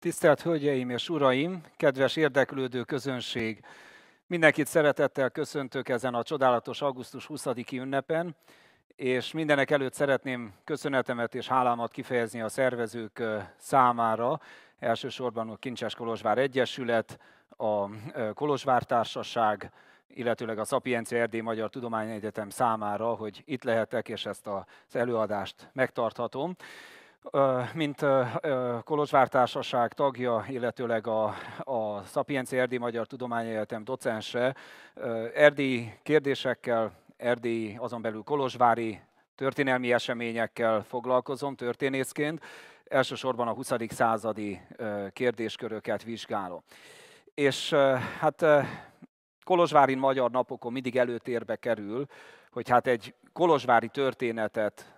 Tisztelt Hölgyeim és Uraim, kedves érdeklődő közönség! Mindenkit szeretettel köszöntök ezen a csodálatos augusztus 20-i ünnepen, és mindenek előtt szeretném köszönetemet és hálámat kifejezni a szervezők számára, elsősorban a Kincses Kolozsvár Egyesület, a Kolozsvár Társaság, illetőleg a Szapiencia Erdély Magyar Tudományegyetem számára, hogy itt lehetek, és ezt az előadást megtarthatom mint Kolozsvár Társaság tagja, illetőleg a, a Szapienci Erdély Magyar Tudományegyetem docense, Erdi kérdésekkel, Erdi azon belül kolozsvári történelmi eseményekkel foglalkozom történészként, elsősorban a 20. századi kérdésköröket vizsgálom. És hát Kolozsvárin magyar napokon mindig előtérbe kerül, hogy hát egy kolozsvári történetet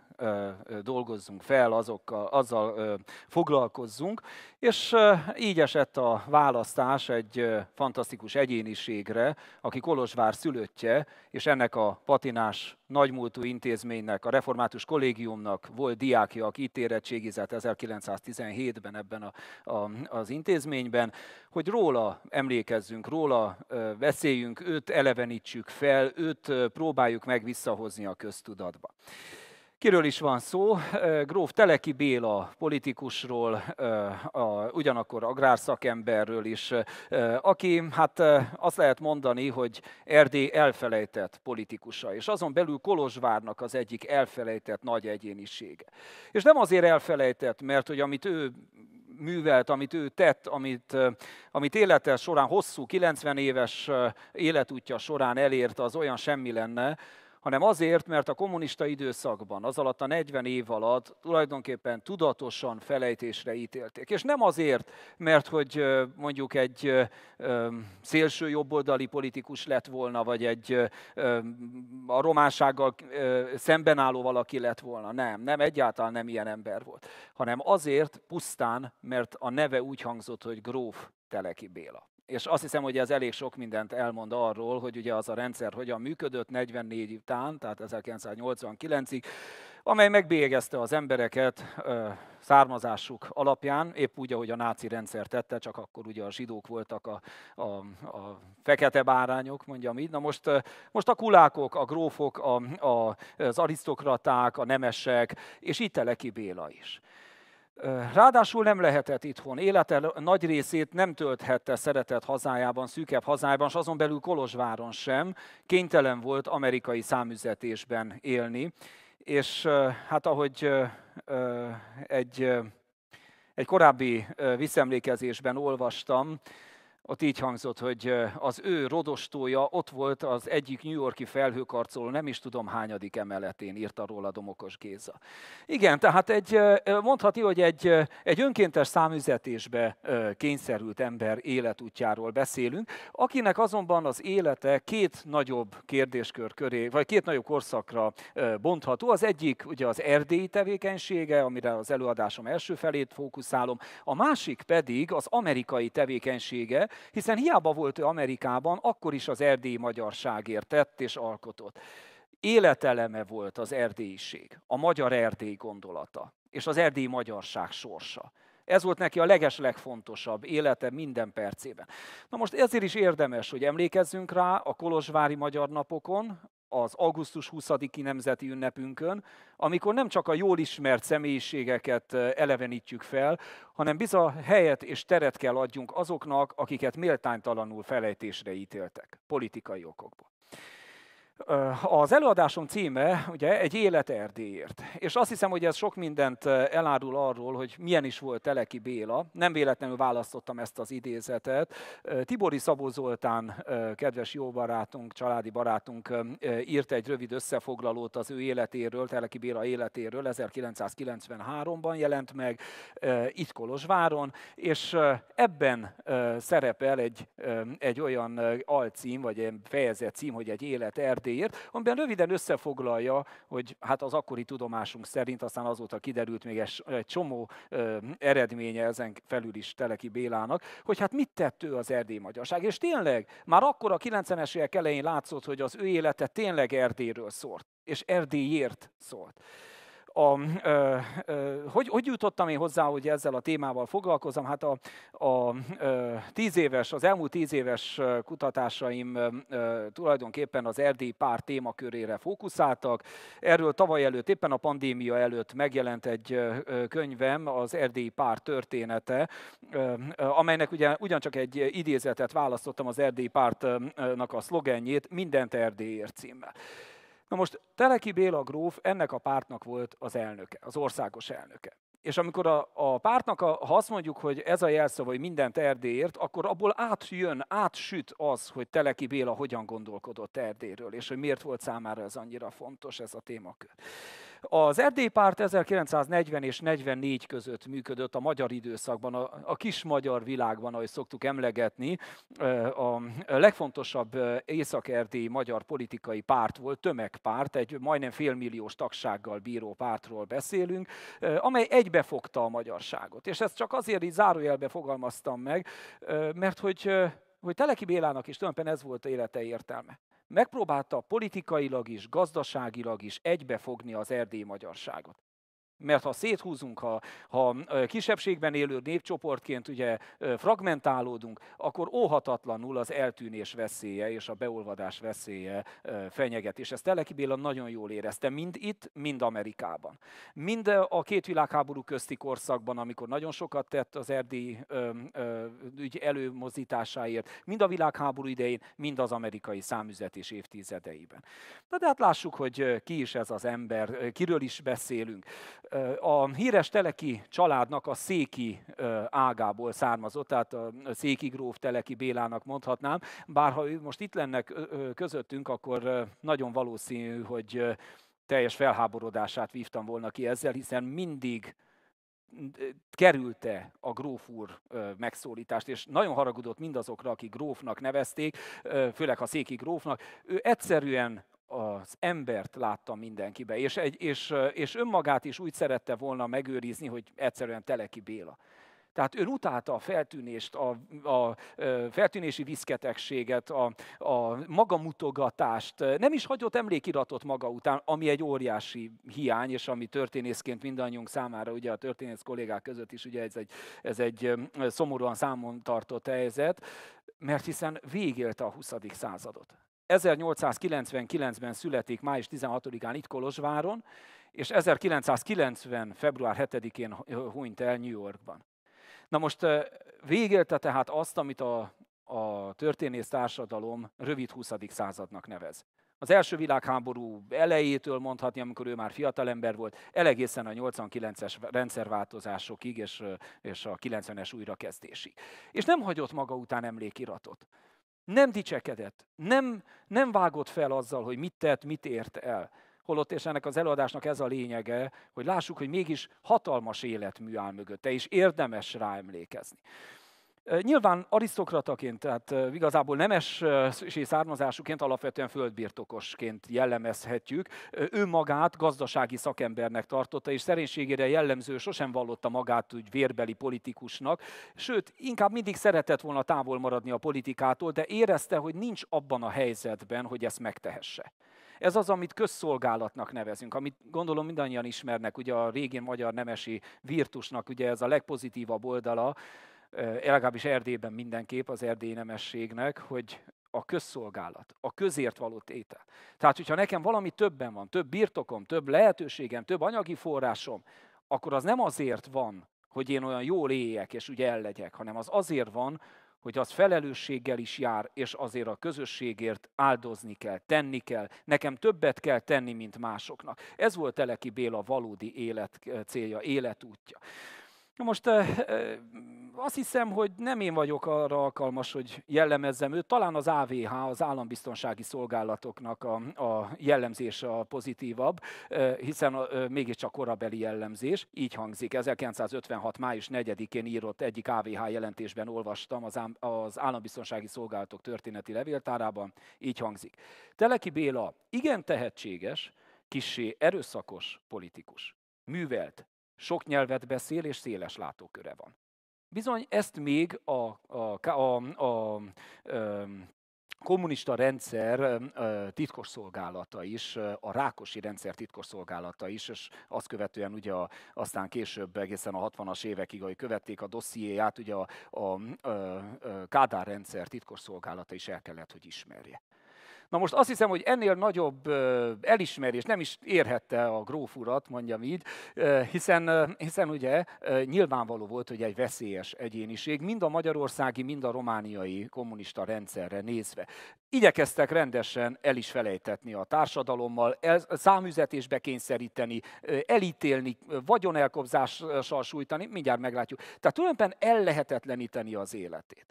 dolgozzunk fel, azokkal, azzal foglalkozzunk. És így esett a választás egy fantasztikus egyéniségre, aki Kolozsvár szülöttje, és ennek a patinás nagymúltú intézménynek, a református kollégiumnak volt diákja, aki itt érettségizett 1917-ben ebben a, a, az intézményben, hogy róla emlékezzünk, róla beszéljünk, őt elevenítsük fel, őt próbáljuk meg visszahozni a köztudatba. Kiről is van szó? Gróf Teleki Béla politikusról, a, ugyanakkor agrárszakemberről is, aki hát azt lehet mondani, hogy Erdély elfelejtett politikusa, és azon belül Kolozsvárnak az egyik elfelejtett nagy egyénisége. És nem azért elfelejtett, mert hogy amit ő művelt, amit ő tett, amit, amit élete során, hosszú, 90 éves életútja során elért, az olyan semmi lenne, hanem azért, mert a kommunista időszakban, az alatt a 40 év alatt tulajdonképpen tudatosan felejtésre ítélték. És nem azért, mert hogy mondjuk egy szélső jobboldali politikus lett volna, vagy egy a románsággal szemben álló valaki lett volna. Nem, nem, egyáltalán nem ilyen ember volt. Hanem azért pusztán, mert a neve úgy hangzott, hogy gróf Teleki Béla és azt hiszem, hogy ez elég sok mindent elmond arról, hogy ugye az a rendszer hogyan működött 44 után, tehát 1989-ig, amely megbélyegezte az embereket származásuk alapján, épp úgy, ahogy a náci rendszer tette, csak akkor ugye a zsidók voltak a, a, a fekete bárányok, mondjam így. Na most, most a kulákok, a grófok, a, a, az arisztokraták, a nemesek, és itt Teleki Béla is. Ráadásul nem lehetett itthon. Élete nagy részét nem tölthette szeretett hazájában, szűkebb hazájában, és azon belül Kolozsváron sem. Kénytelen volt amerikai számüzetésben élni. És hát ahogy egy, egy korábbi visszemlékezésben olvastam, ott így hangzott, hogy az ő rodostója ott volt az egyik New Yorki felhőkarcoló, nem is tudom hányadik emeletén írta róla Domokos Géza. Igen, tehát egy, mondhatja, hogy egy, egy önkéntes számüzetésbe kényszerült ember életútjáról beszélünk, akinek azonban az élete két nagyobb kérdéskör köré, vagy két nagyobb korszakra bontható. Az egyik ugye az erdélyi tevékenysége, amire az előadásom első felét fókuszálom, a másik pedig az amerikai tevékenysége, hiszen hiába volt ő Amerikában, akkor is az erdélyi magyarságért tett és alkotott. Életeleme volt az erdélyiség, a magyar erdély gondolata, és az erdélyi magyarság sorsa. Ez volt neki a leges legfontosabb élete minden percében. Na most ezért is érdemes, hogy emlékezzünk rá a Kolozsvári Magyar Napokon, az augusztus 20-i nemzeti ünnepünkön, amikor nem csak a jól ismert személyiségeket elevenítjük fel, hanem bizony helyet és teret kell adjunk azoknak, akiket méltánytalanul felejtésre ítéltek, politikai okokból. Az előadásom címe ugye egy élet Erdélyért, és azt hiszem, hogy ez sok mindent elárul arról, hogy milyen is volt Teleki Béla. Nem véletlenül választottam ezt az idézetet. Tibori Szabó Zoltán, kedves jó barátunk, családi barátunk írt egy rövid összefoglalót az ő életéről, Teleki Béla életéről, 1993-ban jelent meg, itt Kolozsváron, és ebben szerepel egy, egy olyan alcím, vagy egy fejezet cím, hogy egy élet Erdély, életéért, amiben röviden összefoglalja, hogy hát az akkori tudomásunk szerint, aztán azóta kiderült még egy csomó ö, eredménye ezen felül is Teleki Bélának, hogy hát mit tett ő az erdély magyarság. És tényleg, már akkor a 90-es évek elején látszott, hogy az ő élete tényleg Erdélyről szólt, és Erdélyért szólt a, ö, ö, hogy, hogy jutottam én hozzá, hogy ezzel a témával foglalkozom? Hát a, a ö, tíz éves, az elmúlt tíz éves kutatásaim ö, tulajdonképpen az erdély pár témakörére fókuszáltak. Erről tavaly előtt, éppen a pandémia előtt megjelent egy könyvem, az Erdély pár története, ö, amelynek ugye ugyancsak egy idézetet választottam az Erdély pártnak a szlogenjét, mindent Erdélyért címmel. Na most Teleki Béla gróf ennek a pártnak volt az elnöke, az országos elnöke. És amikor a, a pártnak, a, ha azt mondjuk, hogy ez a jelszó, hogy mindent Erdélyért, akkor abból átjön, átsüt az, hogy Teleki Béla hogyan gondolkodott Erdélyről, és hogy miért volt számára ez annyira fontos ez a témakör. Az Erdély párt 1940 és 44 között működött a magyar időszakban, a, a kis magyar világban, ahogy szoktuk emlegetni. A legfontosabb észak-erdélyi magyar politikai párt volt, tömegpárt, egy majdnem félmilliós tagsággal bíró pártról beszélünk, amely egybefogta a magyarságot. És ezt csak azért így zárójelbe fogalmaztam meg, mert hogy hogy Teleki Bélának is tulajdonképpen ez volt élete értelme megpróbálta politikailag is, gazdaságilag is egybefogni az erdély magyarságot. Mert ha széthúzunk, ha, ha kisebbségben élő népcsoportként ugye fragmentálódunk, akkor óhatatlanul az eltűnés veszélye és a beolvadás veszélye fenyeget. És ezt Teleki Béla nagyon jól érezte, mind itt, mind Amerikában. Mind a két világháború közti korszakban, amikor nagyon sokat tett az erdélyi ügy előmozításáért, mind a világháború idején, mind az amerikai számüzetés évtizedeiben. Na de hát lássuk, hogy ki is ez az ember, kiről is beszélünk a híres Teleki családnak a széki ágából származott, tehát a széki gróf Teleki Bélának mondhatnám, bár ha most itt lennek közöttünk, akkor nagyon valószínű, hogy teljes felháborodását vívtam volna ki ezzel, hiszen mindig kerülte a gróf úr megszólítást, és nagyon haragudott mindazokra, akik grófnak nevezték, főleg a széki grófnak. Ő egyszerűen az embert látta mindenkibe, és, egy, és, és önmagát is úgy szerette volna megőrizni, hogy egyszerűen Teleki Béla. Tehát ő utálta a feltűnést, a, a feltűnési viszketegséget, a, a magamutogatást, nem is hagyott emlékiratot maga után, ami egy óriási hiány, és ami történészként mindannyiunk számára, ugye a történész kollégák között is, ugye ez egy, ez egy szomorúan számon tartott helyzet, mert hiszen végélte a 20. századot. 1899-ben születik, május 16-án itt Kolozsváron, és 1990. február 7-én hunyt el New Yorkban. Na most végélte tehát azt, amit a, a történész társadalom rövid 20. századnak nevez. Az első világháború elejétől mondhatni, amikor ő már fiatalember volt, elegészen a 89-es rendszerváltozásokig és, és a 90-es újrakezdésig. És nem hagyott maga után emlékiratot nem dicsekedett, nem, nem vágott fel azzal, hogy mit tett, mit ért el. Holott, és ennek az előadásnak ez a lényege, hogy lássuk, hogy mégis hatalmas életmű áll mögötte, és érdemes rá emlékezni. Nyilván arisztokrataként, tehát igazából nemes és származásuként alapvetően földbirtokosként jellemezhetjük. Ő magát gazdasági szakembernek tartotta, és szerénységére jellemző sosem vallotta magát úgy vérbeli politikusnak, sőt, inkább mindig szeretett volna távol maradni a politikától, de érezte, hogy nincs abban a helyzetben, hogy ezt megtehesse. Ez az, amit közszolgálatnak nevezünk, amit gondolom mindannyian ismernek, ugye a régi magyar nemesi virtusnak, ugye ez a legpozitívabb oldala, legalábbis Erdélyben mindenképp az erdélyi nemességnek, hogy a közszolgálat, a közért való tétel. Tehát, hogyha nekem valami többen van, több birtokom, több lehetőségem, több anyagi forrásom, akkor az nem azért van, hogy én olyan jól éljek és úgy ellegyek, hanem az azért van, hogy az felelősséggel is jár, és azért a közösségért áldozni kell, tenni kell, nekem többet kell tenni, mint másoknak. Ez volt Teleki Béla valódi élet célja, életútja. Most eh, eh, azt hiszem, hogy nem én vagyok arra alkalmas, hogy jellemezzem őt. Talán az AVH, az állambiztonsági szolgálatoknak a, a jellemzése a pozitívabb, eh, hiszen mégiscsak korabeli jellemzés. Így hangzik, 1956. május 4-én írott egyik AVH jelentésben olvastam az, az állambiztonsági szolgálatok történeti levéltárában. Így hangzik. Teleki Béla igen tehetséges, kissé erőszakos politikus. Művelt, sok nyelvet beszél és széles látóköre van. Bizony ezt még a, a, a, a, a kommunista rendszer titkos szolgálata is, a Rákosi rendszer titkos szolgálata is, és azt követően ugye a, aztán később egészen a 60-as évekig, ahogy követték a dossziéját, ugye a, a, a, a Kádár rendszer titkos szolgálata is el kellett, hogy ismerje. Na most azt hiszem, hogy ennél nagyobb elismerés nem is érhette a gróf urat, mondjam így, hiszen, hiszen ugye nyilvánvaló volt, hogy egy veszélyes egyéniség, mind a magyarországi, mind a romániai kommunista rendszerre nézve. Igyekeztek rendesen el is felejtetni a társadalommal, el, számüzetésbe kényszeríteni, elítélni, vagyonelkobzással sújtani, mindjárt meglátjuk. Tehát tulajdonképpen ellehetetleníteni az életét.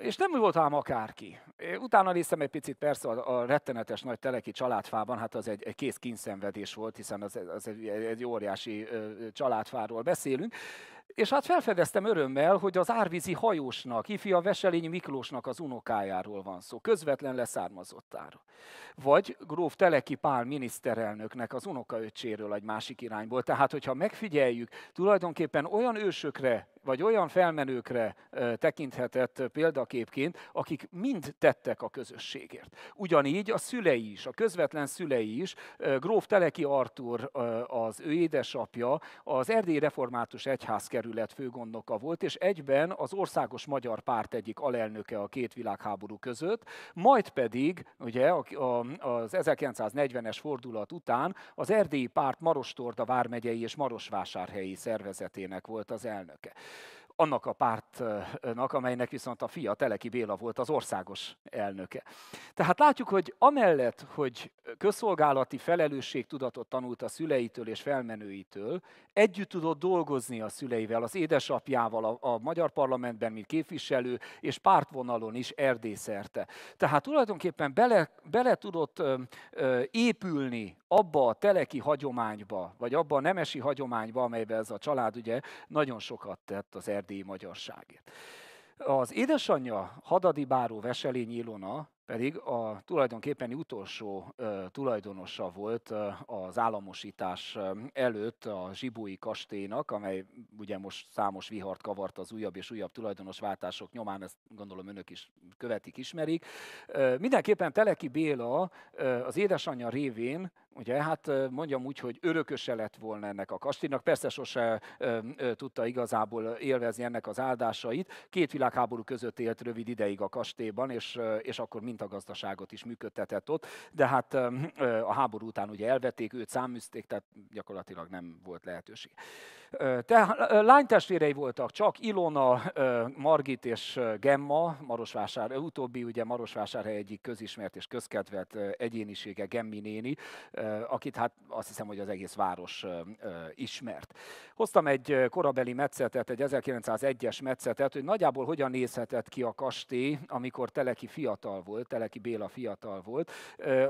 És nem volt ám akárki. Utána néztem egy picit persze a, a rettenetes nagy teleki családfában, hát az egy, egy kész kínszenvedés volt, hiszen az, az egy, egy óriási családfáról beszélünk. És hát felfedeztem örömmel, hogy az árvízi hajósnak, ifja Veselényi Miklósnak az unokájáról van szó, közvetlen leszármazottára. Vagy gróf Teleki Pál miniszterelnöknek az unokaöcséről egy másik irányból. Tehát, hogyha megfigyeljük, tulajdonképpen olyan ősökre, vagy olyan felmenőkre tekinthetett példaképként, akik mind tettek a közösségért. Ugyanígy a szülei is, a közvetlen szülei is, gróf Teleki Artur az ő édesapja, az Erdély Református Egyház kerület főgondnoka volt, és egyben az Országos Magyar Párt egyik alelnöke a két világháború között, majd pedig ugye az 1940-es fordulat után az erdélyi párt Marostorda vármegyei és Marosvásárhelyi szervezetének volt az elnöke annak a pártnak, amelynek viszont a fia Teleki Béla volt az országos elnöke. Tehát látjuk, hogy amellett, hogy közszolgálati felelősségtudatot tanult a szüleitől és felmenőitől, együtt tudott dolgozni a szüleivel, az édesapjával, a, a magyar parlamentben, mint képviselő, és pártvonalon is erdészerte. Tehát tulajdonképpen bele, bele tudott ö, ö, épülni abba a teleki hagyományba, vagy abba a nemesi hagyományba, amelybe ez a család ugye nagyon sokat tett az erdészerte erdélyi magyarságért. Az édesanyja Hadadi Báró Veselény Ilona pedig a tulajdonképpen utolsó ö, tulajdonosa volt ö, az államosítás előtt a Zsibói kastélynak, amely ugye most számos vihart kavart az újabb és újabb tulajdonosváltások nyomán, ezt gondolom önök is követik, ismerik. Ö, mindenképpen Teleki Béla ö, az édesanyja révén Ugye, hát mondjam úgy, hogy örököse lett volna ennek a kastélynak, persze sose ö, ö, tudta igazából élvezni ennek az áldásait. Két világháború között élt rövid ideig a kastélyban, és, és akkor mintagazdaságot is működtetett ott, de hát ö, a háború után ugye elvették, őt száműzték, tehát gyakorlatilag nem volt lehetőség. Te, lánytestvérei voltak csak Ilona, Margit és Gemma, Marosvásár, utóbbi ugye Marosvásárhely egyik közismert és közkedvelt egyénisége Gemmi néni, akit hát azt hiszem, hogy az egész város ismert. Hoztam egy korabeli metszetet, egy 1901-es metszetet, hogy nagyjából hogyan nézhetett ki a kastély, amikor Teleki fiatal volt, Teleki Béla fiatal volt.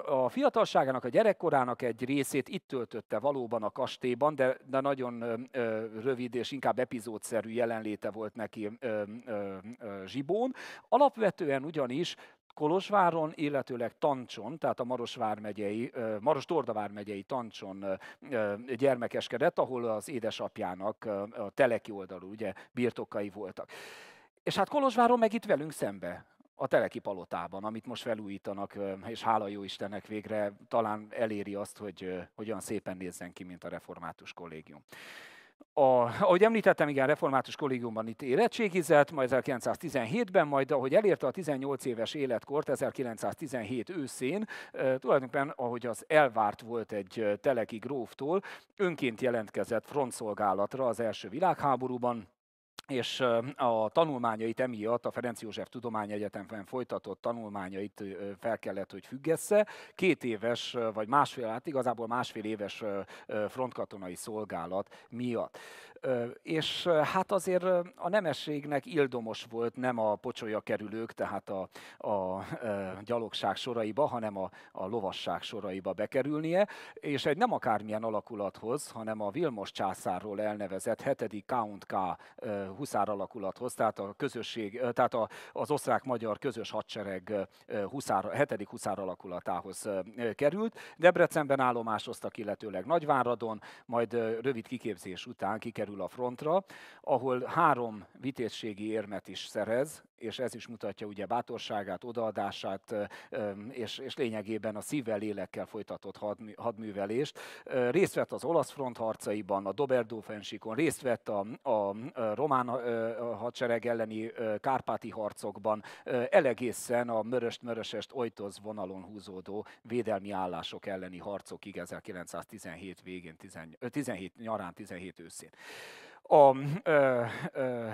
A fiatalságának, a gyerekkorának egy részét itt töltötte valóban a kastélyban, de, de nagyon rövid és inkább epizódszerű jelenléte volt neki Zsibón. Alapvetően ugyanis Kolozsváron, illetőleg Tancson, tehát a Marosvár megyei, Maros-Tordavár megyei Tancson gyermekeskedett, ahol az édesapjának a teleki oldalú ugye, birtokai voltak. És hát Kolozsváron meg itt velünk szembe, a Teleki Palotában, amit most felújítanak, és hála jó Istennek végre talán eléri azt, hogy hogy olyan szépen nézzen ki, mint a református kollégium a, ahogy említettem, igen, református kollégiumban itt érettségizett, majd 1917-ben, majd ahogy elérte a 18 éves életkort, 1917 őszén, tulajdonképpen ahogy az elvárt volt egy teleki gróftól, önként jelentkezett frontszolgálatra az első világháborúban, és a tanulmányait emiatt, a Ferenc József Tudományegyetemen folytatott tanulmányait fel kellett, hogy függesse. Két éves, vagy másfél, hát igazából másfél éves frontkatonai szolgálat miatt. És hát azért a nemességnek ildomos volt nem a pocsolya kerülők, tehát a, a gyalogság soraiba, hanem a, a lovasság soraiba bekerülnie, és egy nem akármilyen alakulathoz, hanem a Vilmos császárról elnevezett 7. Count K. huszár alakulathoz, tehát a közösség, tehát a, az osztrák-magyar közös hadsereg huszár, 7. huszár alakulatához került. Debrecenben állomásoztak, illetőleg Nagyváradon, majd rövid kiképzés után kikerült kerül a frontra, ahol három vitézségi érmet is szerez, és ez is mutatja ugye bátorságát, odaadását, és, és lényegében a szívvel, lélekkel folytatott hadmű, hadművelést. Részt vett az olasz front harcaiban, a Doberdófensikon, részt vett a, a román hadsereg elleni kárpáti harcokban, elegészen a möröst-mörösest ojtoz vonalon húzódó védelmi állások elleni harcokig 1917 végén, 17 nyarán, 17 őszén a, ö, ö,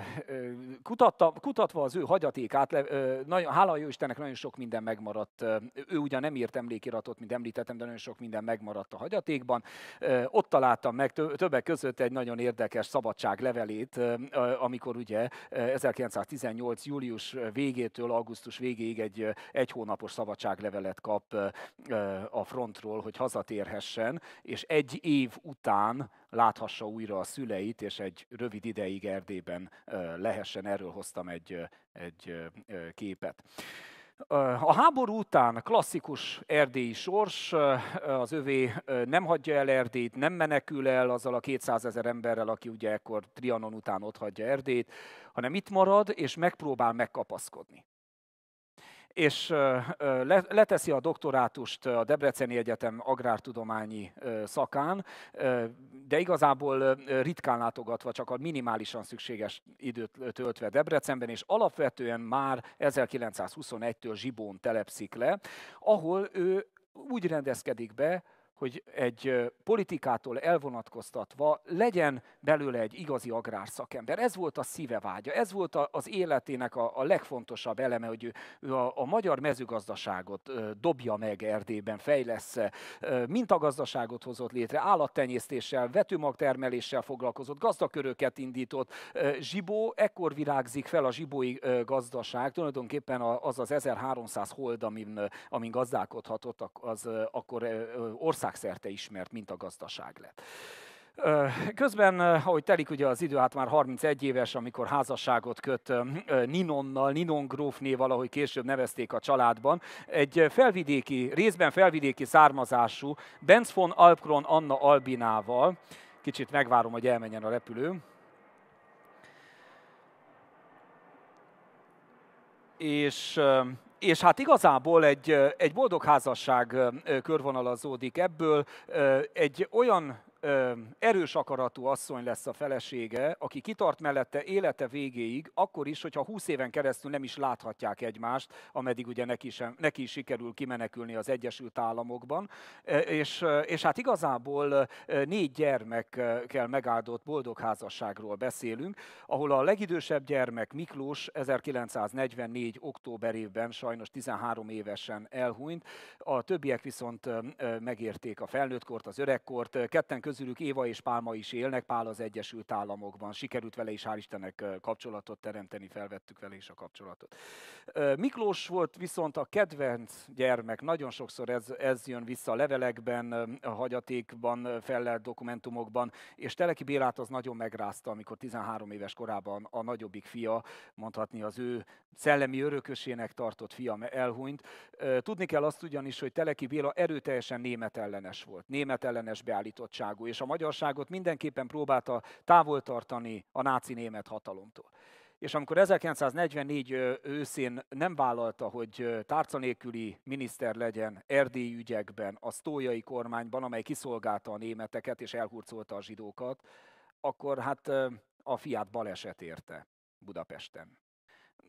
kutatta, kutatva az ő hagyatékát, le, ö, nagyon, hála jó Istennek nagyon sok minden megmaradt. Ő ugyan nem írt emlékiratot, mint említettem, de nagyon sok minden megmaradt a hagyatékban. Ö, ott találtam meg tö, többek között egy nagyon érdekes szabadságlevelét, ö, amikor ugye 1918. július végétől augusztus végéig egy egy hónapos szabadságlevelet kap ö, a frontról, hogy hazatérhessen, és egy év után láthassa újra a szüleit, és egy rövid ideig Erdélyben lehessen. Erről hoztam egy, egy képet. A háború után klasszikus erdélyi sors, az övé nem hagyja el Erdélyt, nem menekül el azzal a 200 ezer emberrel, aki ugye ekkor Trianon után ott hagyja Erdélyt, hanem itt marad és megpróbál megkapaszkodni és leteszi a doktorátust a Debreceni Egyetem agrártudományi szakán, de igazából ritkán látogatva, csak a minimálisan szükséges időt töltve Debrecenben, és alapvetően már 1921-től Zsibón telepszik le, ahol ő úgy rendezkedik be, hogy egy politikától elvonatkoztatva legyen belőle egy igazi agrárszakember. Ez volt a szíve vágya, ez volt az életének a, legfontosabb eleme, hogy ő, a, magyar mezőgazdaságot dobja meg Erdélyben, fejlesz, ö, mintagazdaságot hozott létre, állattenyésztéssel, vetőmagtermeléssel foglalkozott, gazdaköröket indított. zsibó, ekkor virágzik fel a zsibói gazdaság, tulajdonképpen az az 1300 hold, amin, amin gazdálkodhatott, az akkor ország országszerte ismert mint gazdaság lett. Közben, ahogy telik ugye az idő, hát már 31 éves, amikor házasságot köt Ninonnal, Ninon grófnéval, ahogy később nevezték a családban, egy felvidéki, részben felvidéki származású Benz von Alpkron Anna Albinával, kicsit megvárom, hogy elmenjen a repülő, és és hát igazából egy, egy boldog házasság körvonalazódik ebből, egy olyan erős akaratú asszony lesz a felesége, aki kitart mellette élete végéig, akkor is, hogyha 20 éven keresztül nem is láthatják egymást, ameddig ugye neki, sem, neki is sikerül kimenekülni az Egyesült Államokban. És, és hát igazából négy gyermekkel megáldott boldog házasságról beszélünk, ahol a legidősebb gyermek Miklós 1944. októberében sajnos 13 évesen elhunyt, a többiek viszont megérték a felnőttkort, az öregkort, ketten közülük Éva és Pálma is élnek, Pál az Egyesült Államokban. Sikerült vele is, hál' Istennek kapcsolatot teremteni, felvettük vele is a kapcsolatot. Miklós volt viszont a kedvenc gyermek, nagyon sokszor ez, ez jön vissza a levelekben, a hagyatékban, fellelt dokumentumokban, és Teleki Bélát az nagyon megrázta, amikor 13 éves korában a nagyobbik fia, mondhatni az ő szellemi örökösének tartott fia elhunyt. Tudni kell azt ugyanis, hogy Teleki Béla erőteljesen német ellenes volt, német ellenes beállítottság magyarságú, és a magyarságot mindenképpen próbálta távol tartani a náci német hatalomtól. És amikor 1944 őszén nem vállalta, hogy tárca nélküli miniszter legyen Erdély ügyekben, a sztójai kormányban, amely kiszolgálta a németeket és elhurcolta a zsidókat, akkor hát a fiát baleset érte Budapesten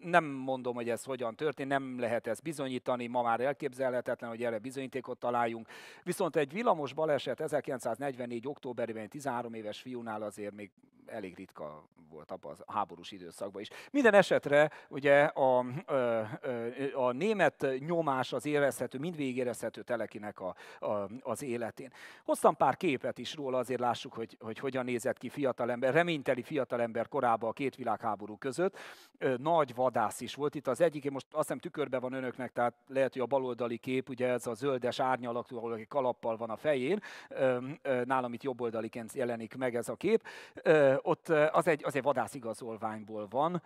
nem mondom, hogy ez hogyan történt, nem lehet ezt bizonyítani, ma már elképzelhetetlen, hogy erre bizonyítékot találjunk. Viszont egy villamos baleset 1944. októberében 13 éves fiúnál azért még elég ritka volt abban a háborús időszakban is. Minden esetre ugye a, a, a német nyomás az érezhető, mindvégig érezhető telekinek a, a, az életén. Hoztam pár képet is róla, azért lássuk, hogy, hogy hogyan nézett ki fiatalember, reményteli fiatalember korában a két világháború között. Nagy vadász is volt. Itt az egyik, most azt hiszem tükörbe van önöknek, tehát lehet, hogy a baloldali kép, ugye ez a zöldes árnyalatú, ahol egy kalappal van a fején, nálam itt jobboldaliként jelenik meg ez a kép. Ott az egy, az egy vadász igazolványból van,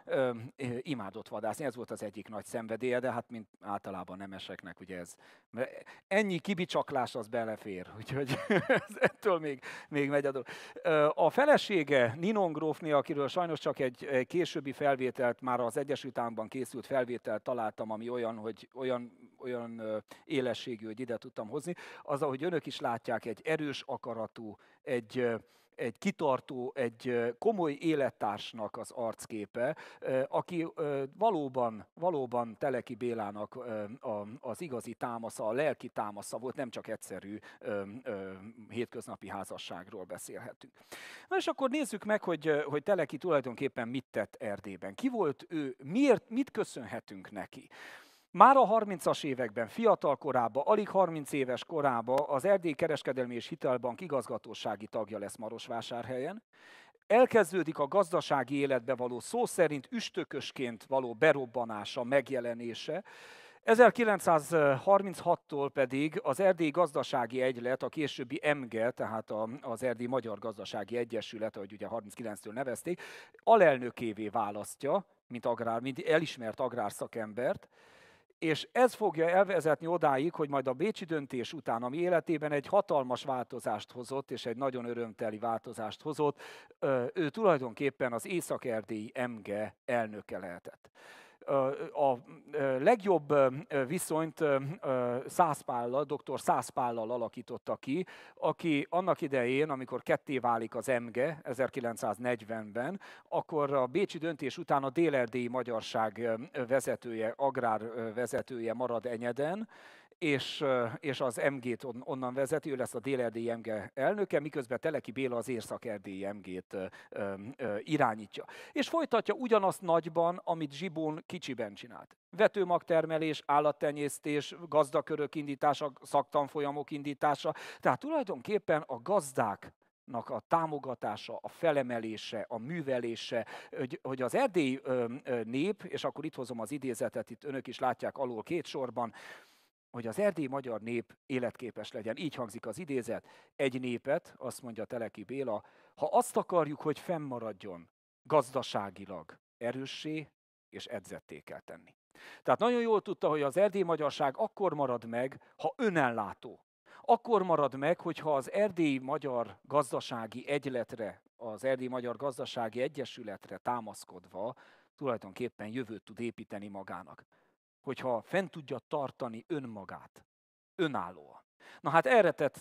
imádott vadász ez volt az egyik nagy szenvedélye, de hát mint általában nemeseknek, ugye ez. Mert ennyi kibicsaklás az belefér, úgyhogy ettől még, még megy a dolog. A felesége Ninon Grófnia, akiről sajnos csak egy későbbi felvételt már az Egyesült sétánban készült felvételt találtam, ami olyan, hogy olyan, olyan élességű, hogy ide tudtam hozni. Az, ahogy önök is látják, egy erős akaratú, egy egy kitartó, egy komoly élettársnak az arcképe, aki valóban, valóban Teleki Bélának az igazi támasza, a lelki támasza volt, nem csak egyszerű hétköznapi házasságról beszélhetünk. Na és akkor nézzük meg, hogy, hogy Teleki tulajdonképpen mit tett Erdélyben. Ki volt ő, miért, mit köszönhetünk neki? Már a 30-as években, fiatal korába, alig 30 éves korába az Erdély Kereskedelmi és Hitelbank igazgatósági tagja lesz Marosvásárhelyen. Elkezdődik a gazdasági életbe való szó szerint üstökösként való berobbanása, megjelenése. 1936-tól pedig az Erdély Gazdasági Egylet, a későbbi MG, tehát az Erdély Magyar Gazdasági Egyesület, ahogy ugye 39-től nevezték, alelnökévé választja, mint, agrár, mint elismert agrárszakembert. És ez fogja elvezetni odáig, hogy majd a Bécsi döntés után, ami életében egy hatalmas változást hozott, és egy nagyon örömteli változást hozott, ő tulajdonképpen az észak-erdélyi MG e elnöke lehetett a legjobb viszonyt Szászpállal, dr. Szászpállal alakította ki, aki annak idején, amikor ketté válik az emge 1940-ben, akkor a bécsi döntés után a délerdélyi magyarság vezetője, agrár vezetője marad Enyeden, és, és az MG-t onnan vezeti, ő lesz a dél-erdélyi MG elnöke, miközben Teleki Béla az érszak erdélyi MG-t irányítja. És folytatja ugyanazt nagyban, amit Zsibón kicsiben csinált. Vetőmagtermelés, állattenyésztés, gazdakörök indítása, szaktanfolyamok indítása. Tehát tulajdonképpen a gazdák a támogatása, a felemelése, a művelése, hogy, hogy az erdély nép, és akkor itt hozom az idézetet, itt önök is látják alul két sorban, hogy az erdélyi magyar nép életképes legyen. Így hangzik az idézet. Egy népet, azt mondja Teleki Béla, ha azt akarjuk, hogy fennmaradjon, gazdaságilag erőssé és edzetté kell tenni. Tehát nagyon jól tudta, hogy az erdélyi magyarság akkor marad meg, ha önellátó. Akkor marad meg, hogyha az erdélyi magyar gazdasági egyletre, az erdélyi magyar gazdasági egyesületre támaszkodva tulajdonképpen jövőt tud építeni magának hogyha fent tudja tartani önmagát, önállóan. Na hát erre tett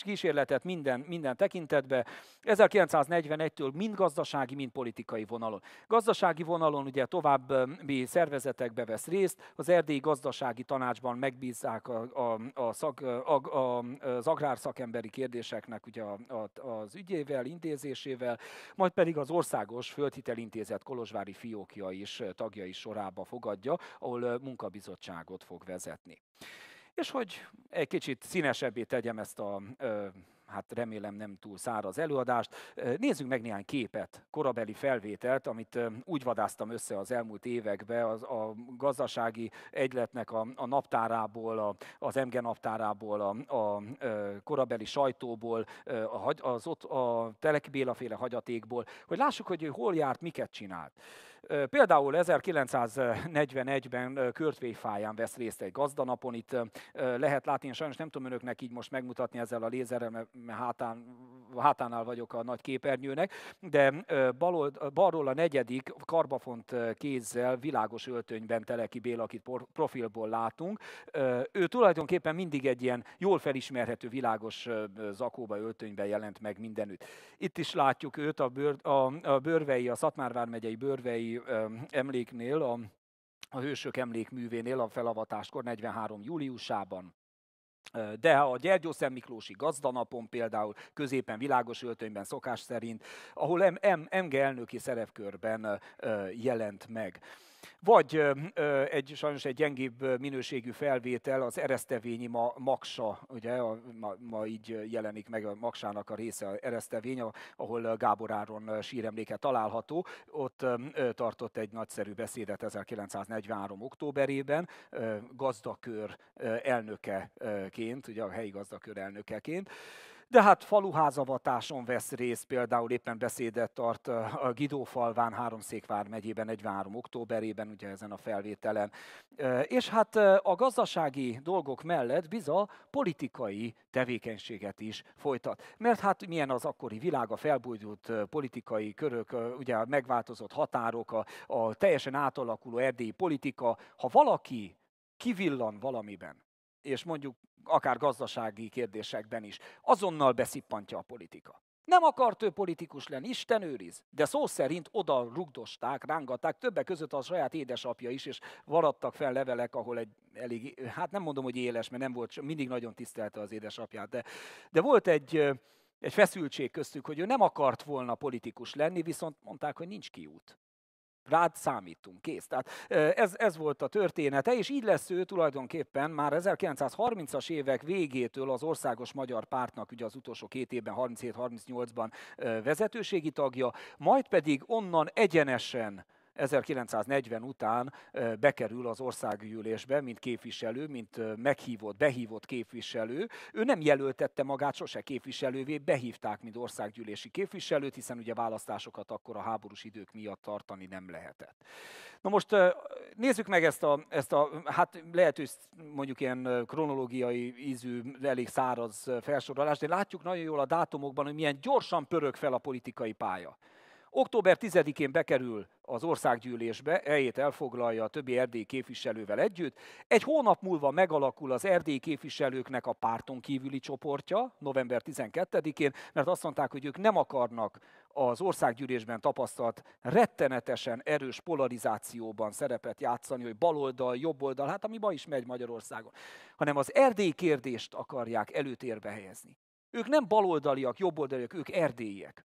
kísérletet minden, minden tekintetbe. 1941-től mind gazdasági, mind politikai vonalon. Gazdasági vonalon ugye további szervezetekbe vesz részt, az erdélyi gazdasági tanácsban megbízzák a, a, a szak, a, a, az agrárszakemberi kérdéseknek ugye a, a, az ügyével, intézésével, majd pedig az Országos Földhitelintézet Kolozsvári fiókja is tagjai sorába fogadja, ahol munkabizottságot fog vezetni és hogy egy kicsit színesebbé tegyem ezt a, hát remélem nem túl száraz előadást, Nézzük meg néhány képet, korabeli felvételt, amit úgy vadáztam össze az elmúlt években az, a gazdasági egyletnek a, a naptárából, a, az MG naptárából, a, a korabeli sajtóból, a, az ott a Telek Béla féle hagyatékból, hogy lássuk, hogy hol járt, miket csinált. Például 1941-ben Körtvéfáján vesz részt egy gazdanapon, itt lehet látni, én sajnos nem tudom önöknek így most megmutatni ezzel a lézerrel, mert hátán, hátánál vagyok a nagy képernyőnek, de balold, balról a negyedik karbafont kézzel világos öltönyben Teleki Béla, akit profilból látunk. Ő tulajdonképpen mindig egy ilyen jól felismerhető világos zakóba, öltönyben jelent meg mindenütt. Itt is látjuk őt, a, bőr, a, a bőrvei, a Szatmárvár megyei bőrvei emléknél, a, a Hősök emlékművénél a felavatáskor 43. júliusában. De a Szent Miklósi gazdanapon például középen világos öltönyben szokás szerint, ahol M- M- MG elnöki szerepkörben jelent meg vagy egy sajnos egy gyengébb minőségű felvétel, az eresztevényi ma, maksa, ugye a, ma, ma így jelenik meg a maksának a része, az eresztevény, ahol Gábor Áron síremléke található. Ott tartott egy nagyszerű beszédet 1943. októberében, gazdakör elnökeként, ugye a helyi gazdakör elnökeként de hát faluházavatáson vesz részt, például éppen beszédet tart a Gidófalván, Háromszékvár megyében, 43. októberében, ugye ezen a felvételen. És hát a gazdasági dolgok mellett biza politikai tevékenységet is folytat. Mert hát milyen az akkori világ, a felbújtott politikai körök, ugye a megváltozott határok, a, a teljesen átalakuló erdélyi politika. Ha valaki kivillan valamiben, és mondjuk akár gazdasági kérdésekben is. Azonnal beszippantja a politika. Nem akart ő politikus lenni, Isten őriz. De szó szerint oda rugdosták, rángatták, többek között a saját édesapja is, és varadtak fel levelek, ahol egy elég, hát nem mondom, hogy éles, mert nem volt, mindig nagyon tisztelte az édesapját, de, de volt egy, egy feszültség köztük, hogy ő nem akart volna politikus lenni, viszont mondták, hogy nincs kiút rád számítunk, kész. Tehát ez, ez volt a története, és így lesz ő tulajdonképpen már 1930-as évek végétől az Országos Magyar Pártnak ugye az utolsó két évben, 37-38-ban vezetőségi tagja, majd pedig onnan egyenesen 1940 után bekerül az országgyűlésbe, mint képviselő, mint meghívott, behívott képviselő. Ő nem jelöltette magát sose képviselővé, behívták, mint országgyűlési képviselőt, hiszen ugye választásokat akkor a háborús idők miatt tartani nem lehetett. Na most nézzük meg ezt a, ezt a hát lehet, hogy mondjuk ilyen kronológiai ízű, elég száraz felsorolás. de látjuk nagyon jól a dátumokban, hogy milyen gyorsan pörög fel a politikai pálya. Október 10-én bekerül az országgyűlésbe, eljét elfoglalja a többi erdélyi képviselővel együtt. Egy hónap múlva megalakul az erdélyi képviselőknek a párton kívüli csoportja, november 12-én, mert azt mondták, hogy ők nem akarnak az országgyűlésben tapasztalt rettenetesen erős polarizációban szerepet játszani, hogy baloldal, jobboldal, hát ami ma is megy Magyarországon, hanem az erdélyi kérdést akarják előtérbe helyezni. Ők nem baloldaliak, jobboldaliak, ők erdélyiek.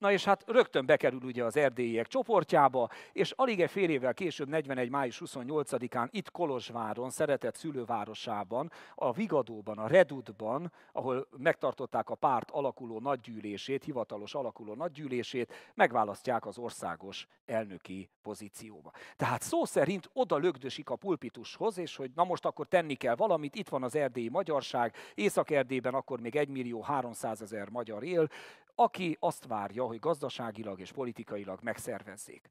Na és hát rögtön bekerül ugye az erdélyiek csoportjába, és alig egy fél évvel később, 41. május 28-án itt Kolozsváron, szeretett szülővárosában, a Vigadóban, a Redutban, ahol megtartották a párt alakuló nagygyűlését, hivatalos alakuló nagygyűlését, megválasztják az országos elnöki pozícióba. Tehát szó szerint oda lögdösik a pulpitushoz, és hogy na most akkor tenni kell valamit, itt van az erdélyi magyarság, Észak-Erdélyben akkor még 1 millió 300 ezer magyar él, aki azt várja, hogy gazdaságilag és politikailag megszervezzék.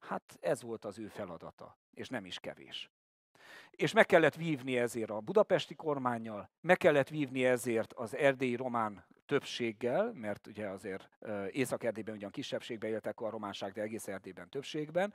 Hát ez volt az ő feladata, és nem is kevés. És meg kellett vívni ezért a budapesti kormányjal, meg kellett vívni ezért az erdélyi román többséggel, mert ugye azért Észak-Erdélyben ugyan kisebbségben éltek a románság, de egész Erdélyben többségben,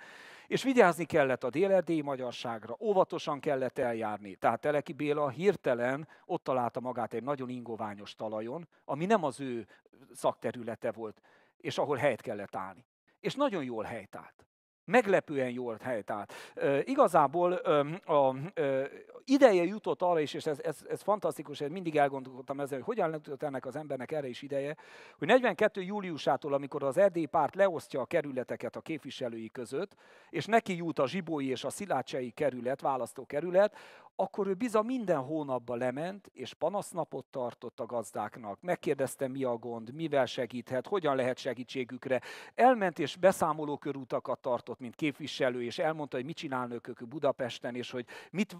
és vigyázni kellett a délerdélyi magyarságra, óvatosan kellett eljárni. Tehát Teleki Béla hirtelen ott találta magát egy nagyon ingoványos talajon, ami nem az ő szakterülete volt, és ahol helyt kellett állni. És nagyon jól helyt állt. Meglepően jól helyt állt. E, igazából e, a, e, ideje jutott arra is, és ez, ez, ez fantasztikus, én mindig elgondolkodtam ezzel, hogy hogyan jutott ennek az embernek erre is ideje, hogy 42. júliusától, amikor az Erdély párt leosztja a kerületeket a képviselői között, és neki jut a zsibói és a szilácsai kerület, választókerület, akkor ő biza minden hónapban lement, és panasznapot tartott a gazdáknak. Megkérdezte, mi a gond, mivel segíthet, hogyan lehet segítségükre. Elment és beszámoló körútakat tartott, mint képviselő, és elmondta, hogy mit csinálnak ők Budapesten, és hogy mit,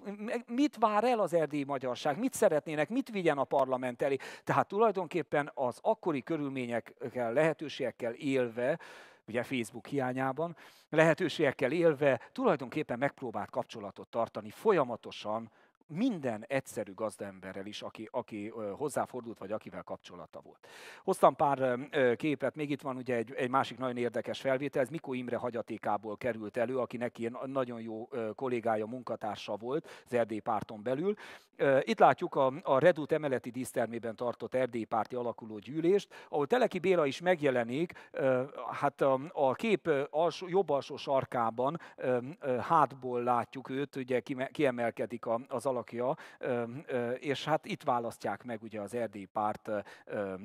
mit vár el az erdélyi magyarság, mit szeretnének, mit vigyen a parlament elé. Tehát tulajdonképpen az akkori körülményekkel, lehetőségekkel élve, ugye Facebook hiányában, lehetőségekkel élve tulajdonképpen megpróbált kapcsolatot tartani folyamatosan minden egyszerű gazdemberrel is, aki, aki hozzáfordult, vagy akivel kapcsolata volt. Hoztam pár képet, még itt van ugye egy, egy másik nagyon érdekes felvétel, ez Mikó Imre hagyatékából került elő, aki neki nagyon jó kollégája, munkatársa volt az Erdély párton belül. Itt látjuk a, a Redut emeleti dísztermében tartott Erdély párti alakuló gyűlést, ahol Teleki Béla is megjelenik, hát a, a kép alsó, jobb alsó sarkában hátból látjuk őt, ugye kiemelkedik az alak alakja, és hát itt választják meg ugye az erdélyi párt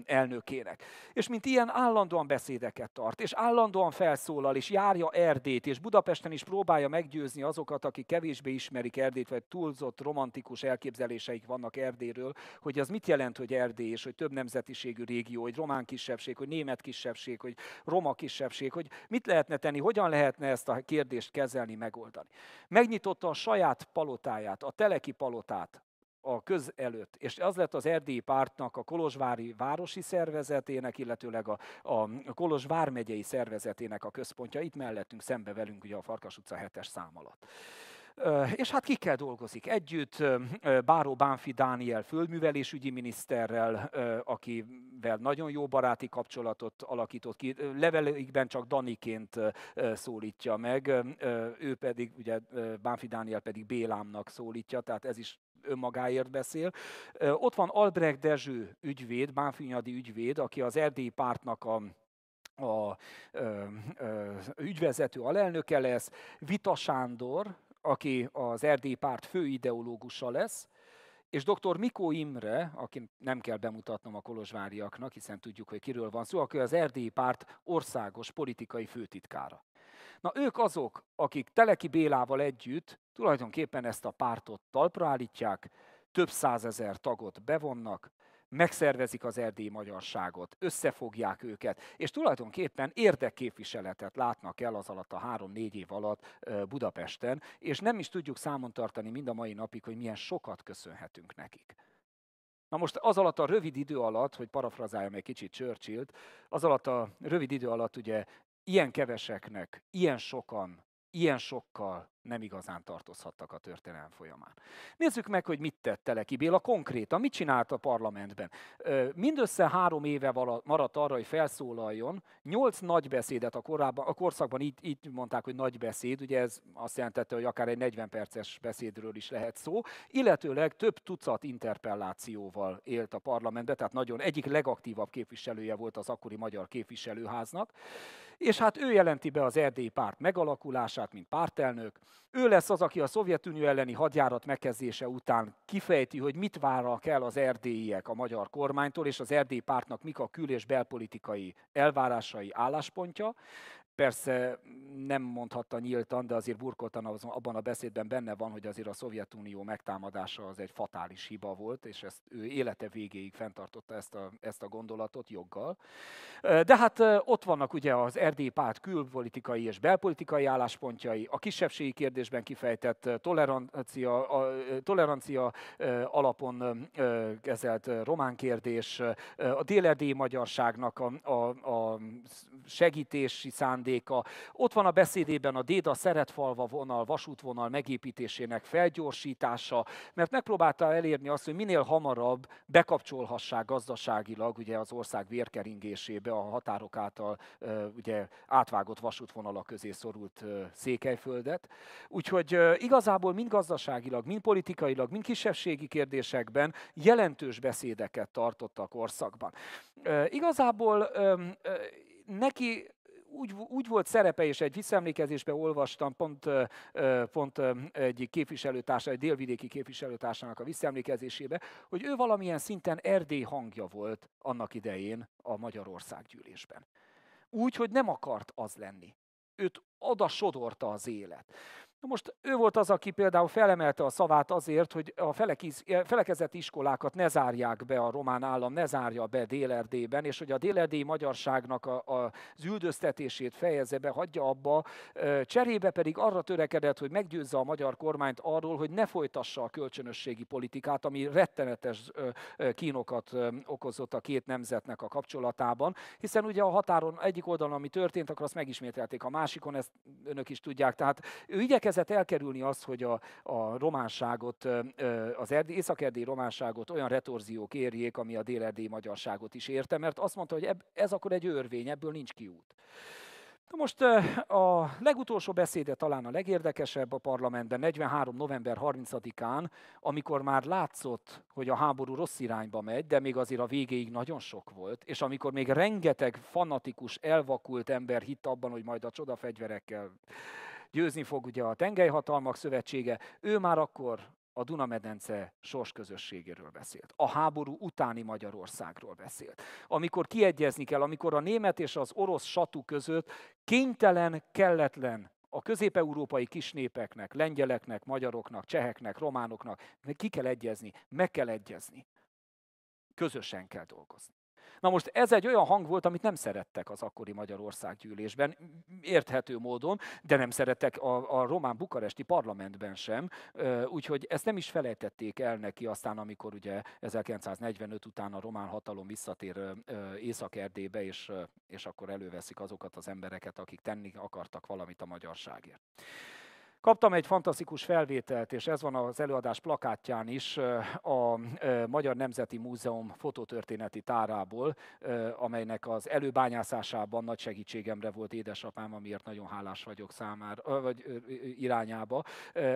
elnökének. És mint ilyen állandóan beszédeket tart, és állandóan felszólal, és járja Erdét, és Budapesten is próbálja meggyőzni azokat, akik kevésbé ismerik Erdét, vagy túlzott romantikus elképzeléseik vannak Erdéről, hogy az mit jelent, hogy Erdély, és hogy több nemzetiségű régió, hogy román kisebbség, hogy német kisebbség, hogy roma kisebbség, hogy mit lehetne tenni, hogyan lehetne ezt a kérdést kezelni, megoldani. Megnyitotta a saját palotáját, a teleki palotát a köz előtt, és az lett az erdélyi pártnak, a Kolozsvári városi szervezetének, illetőleg a, a Kolozsvár megyei szervezetének a központja, itt mellettünk, szembe velünk ugye a Farkas utca 7-es szám alatt. És hát kikkel dolgozik együtt, Báró Bánfi Dániel földművelésügyi miniszterrel, akivel nagyon jó baráti kapcsolatot alakított ki, levelikben csak Daniként szólítja meg, ő pedig, ugye Bánfi Dániel pedig Bélámnak szólítja, tehát ez is önmagáért beszél. Ott van Albrecht Dezső ügyvéd, Bánfinyadi ügyvéd, aki az erdélyi pártnak a a ö, ö, ügyvezető alelnöke lesz, Vita Sándor, aki az Erdély párt ideológusa lesz, és dr. Mikó Imre, aki nem kell bemutatnom a kolozsváriaknak, hiszen tudjuk, hogy kiről van szó, aki az Erdély Párt országos politikai főtitkára. Na ők azok, akik Teleki Bélával együtt tulajdonképpen ezt a pártot talpra állítják, több százezer tagot bevonnak, megszervezik az erdélyi magyarságot, összefogják őket, és tulajdonképpen érdekképviseletet látnak el az alatt a három-négy év alatt Budapesten, és nem is tudjuk számon tartani mind a mai napig, hogy milyen sokat köszönhetünk nekik. Na most az alatt a rövid idő alatt, hogy parafrazáljam egy kicsit churchill az alatt a rövid idő alatt ugye ilyen keveseknek, ilyen sokan ilyen sokkal nem igazán tartozhattak a történelem folyamán. Nézzük meg, hogy mit tett Teleki Béla konkrétan, mit csinált a parlamentben. Mindössze három éve maradt arra, hogy felszólaljon. Nyolc nagybeszédet a, korábban, a korszakban így, így mondták, hogy nagybeszéd, ugye ez azt jelentette, hogy akár egy 40 perces beszédről is lehet szó, illetőleg több tucat interpellációval élt a parlamentben, tehát nagyon egyik legaktívabb képviselője volt az akkori magyar képviselőháznak és hát ő jelenti be az erdélyi párt megalakulását, mint pártelnök. Ő lesz az, aki a Szovjetunió elleni hadjárat megkezdése után kifejti, hogy mit várnak el az erdélyiek a magyar kormánytól, és az erdélyi pártnak mik a kül- és belpolitikai elvárásai álláspontja. Persze nem mondhatta nyíltan, de azért burkoltan abban a beszédben benne van, hogy azért a Szovjetunió megtámadása az egy fatális hiba volt, és ezt ő élete végéig fenntartotta ezt a, ezt a gondolatot joggal. De hát ott vannak ugye az erdély párt külpolitikai és belpolitikai álláspontjai, a kisebbségi kérdésben kifejtett tolerancia, a, tolerancia alapon kezelt román kérdés, a dél magyarságnak a, a, a segítési szándék, ajándéka. Ott van a beszédében a Déda szeretfalva vonal, vasútvonal megépítésének felgyorsítása, mert megpróbálta elérni azt, hogy minél hamarabb bekapcsolhassák gazdaságilag ugye az ország vérkeringésébe a határok által ugye átvágott vasútvonalak közé szorult Székelyföldet. Úgyhogy igazából mind gazdaságilag, mind politikailag, mind kisebbségi kérdésekben jelentős beszédeket tartottak országban. Igazából neki úgy, úgy volt szerepe, és egy visszaemlékezésben olvastam, pont, pont egy képviselőtársa, egy délvidéki képviselőtársának a visszaemlékezésébe, hogy ő valamilyen szinten Erdély hangja volt annak idején a Magyarország gyűlésben. Úgy, hogy nem akart az lenni. Őt oda sodorta az élet. Most ő volt az, aki például felemelte a szavát azért, hogy a felekiz, eh, felekezeti iskolákat ne zárják be a román állam, ne zárja be Délerdében, és hogy a délerdéi magyarságnak a, a, az üldöztetését fejezze be, hagyja abba, cserébe pedig arra törekedett, hogy meggyőzze a magyar kormányt arról, hogy ne folytassa a kölcsönösségi politikát, ami rettenetes kínokat okozott a két nemzetnek a kapcsolatában, hiszen ugye a határon egyik oldalon, ami történt, akkor azt megismételték a másikon, ezt önök is tudják. Tehát ő igyekezett igyekezett elkerülni azt, hogy a, a románságot, az erdély, észak-erdély románságot olyan retorziók érjék, ami a dél-erdély magyarságot is érte, mert azt mondta, hogy eb, ez akkor egy örvény, ebből nincs kiút. Na most a legutolsó beszéde talán a legérdekesebb a parlamentben, 43. november 30-án, amikor már látszott, hogy a háború rossz irányba megy, de még azért a végéig nagyon sok volt, és amikor még rengeteg fanatikus, elvakult ember hitt abban, hogy majd a csodafegyverekkel győzni fog ugye a Tengelyhatalmak Szövetsége, ő már akkor a Dunamedence sorsközösségéről beszélt, a háború utáni Magyarországról beszélt. Amikor kiegyezni kell, amikor a német és az orosz satú között kénytelen, kelletlen a közép-európai kisnépeknek, lengyeleknek, magyaroknak, cseheknek, románoknak ki kell egyezni, meg kell egyezni. Közösen kell dolgozni. Na most ez egy olyan hang volt, amit nem szerettek az akkori Magyarország gyűlésben, érthető módon, de nem szerettek a, a román bukaresti parlamentben sem, úgyhogy ezt nem is felejtették el neki aztán, amikor ugye 1945 után a román hatalom visszatér Észak-Erdélybe, és, és akkor előveszik azokat az embereket, akik tenni akartak valamit a magyarságért. Kaptam egy fantasztikus felvételt, és ez van az előadás plakátján is a Magyar Nemzeti Múzeum fototörténeti tárából, amelynek az előbányászásában nagy segítségemre volt édesapám, amiért nagyon hálás vagyok számára, vagy irányába.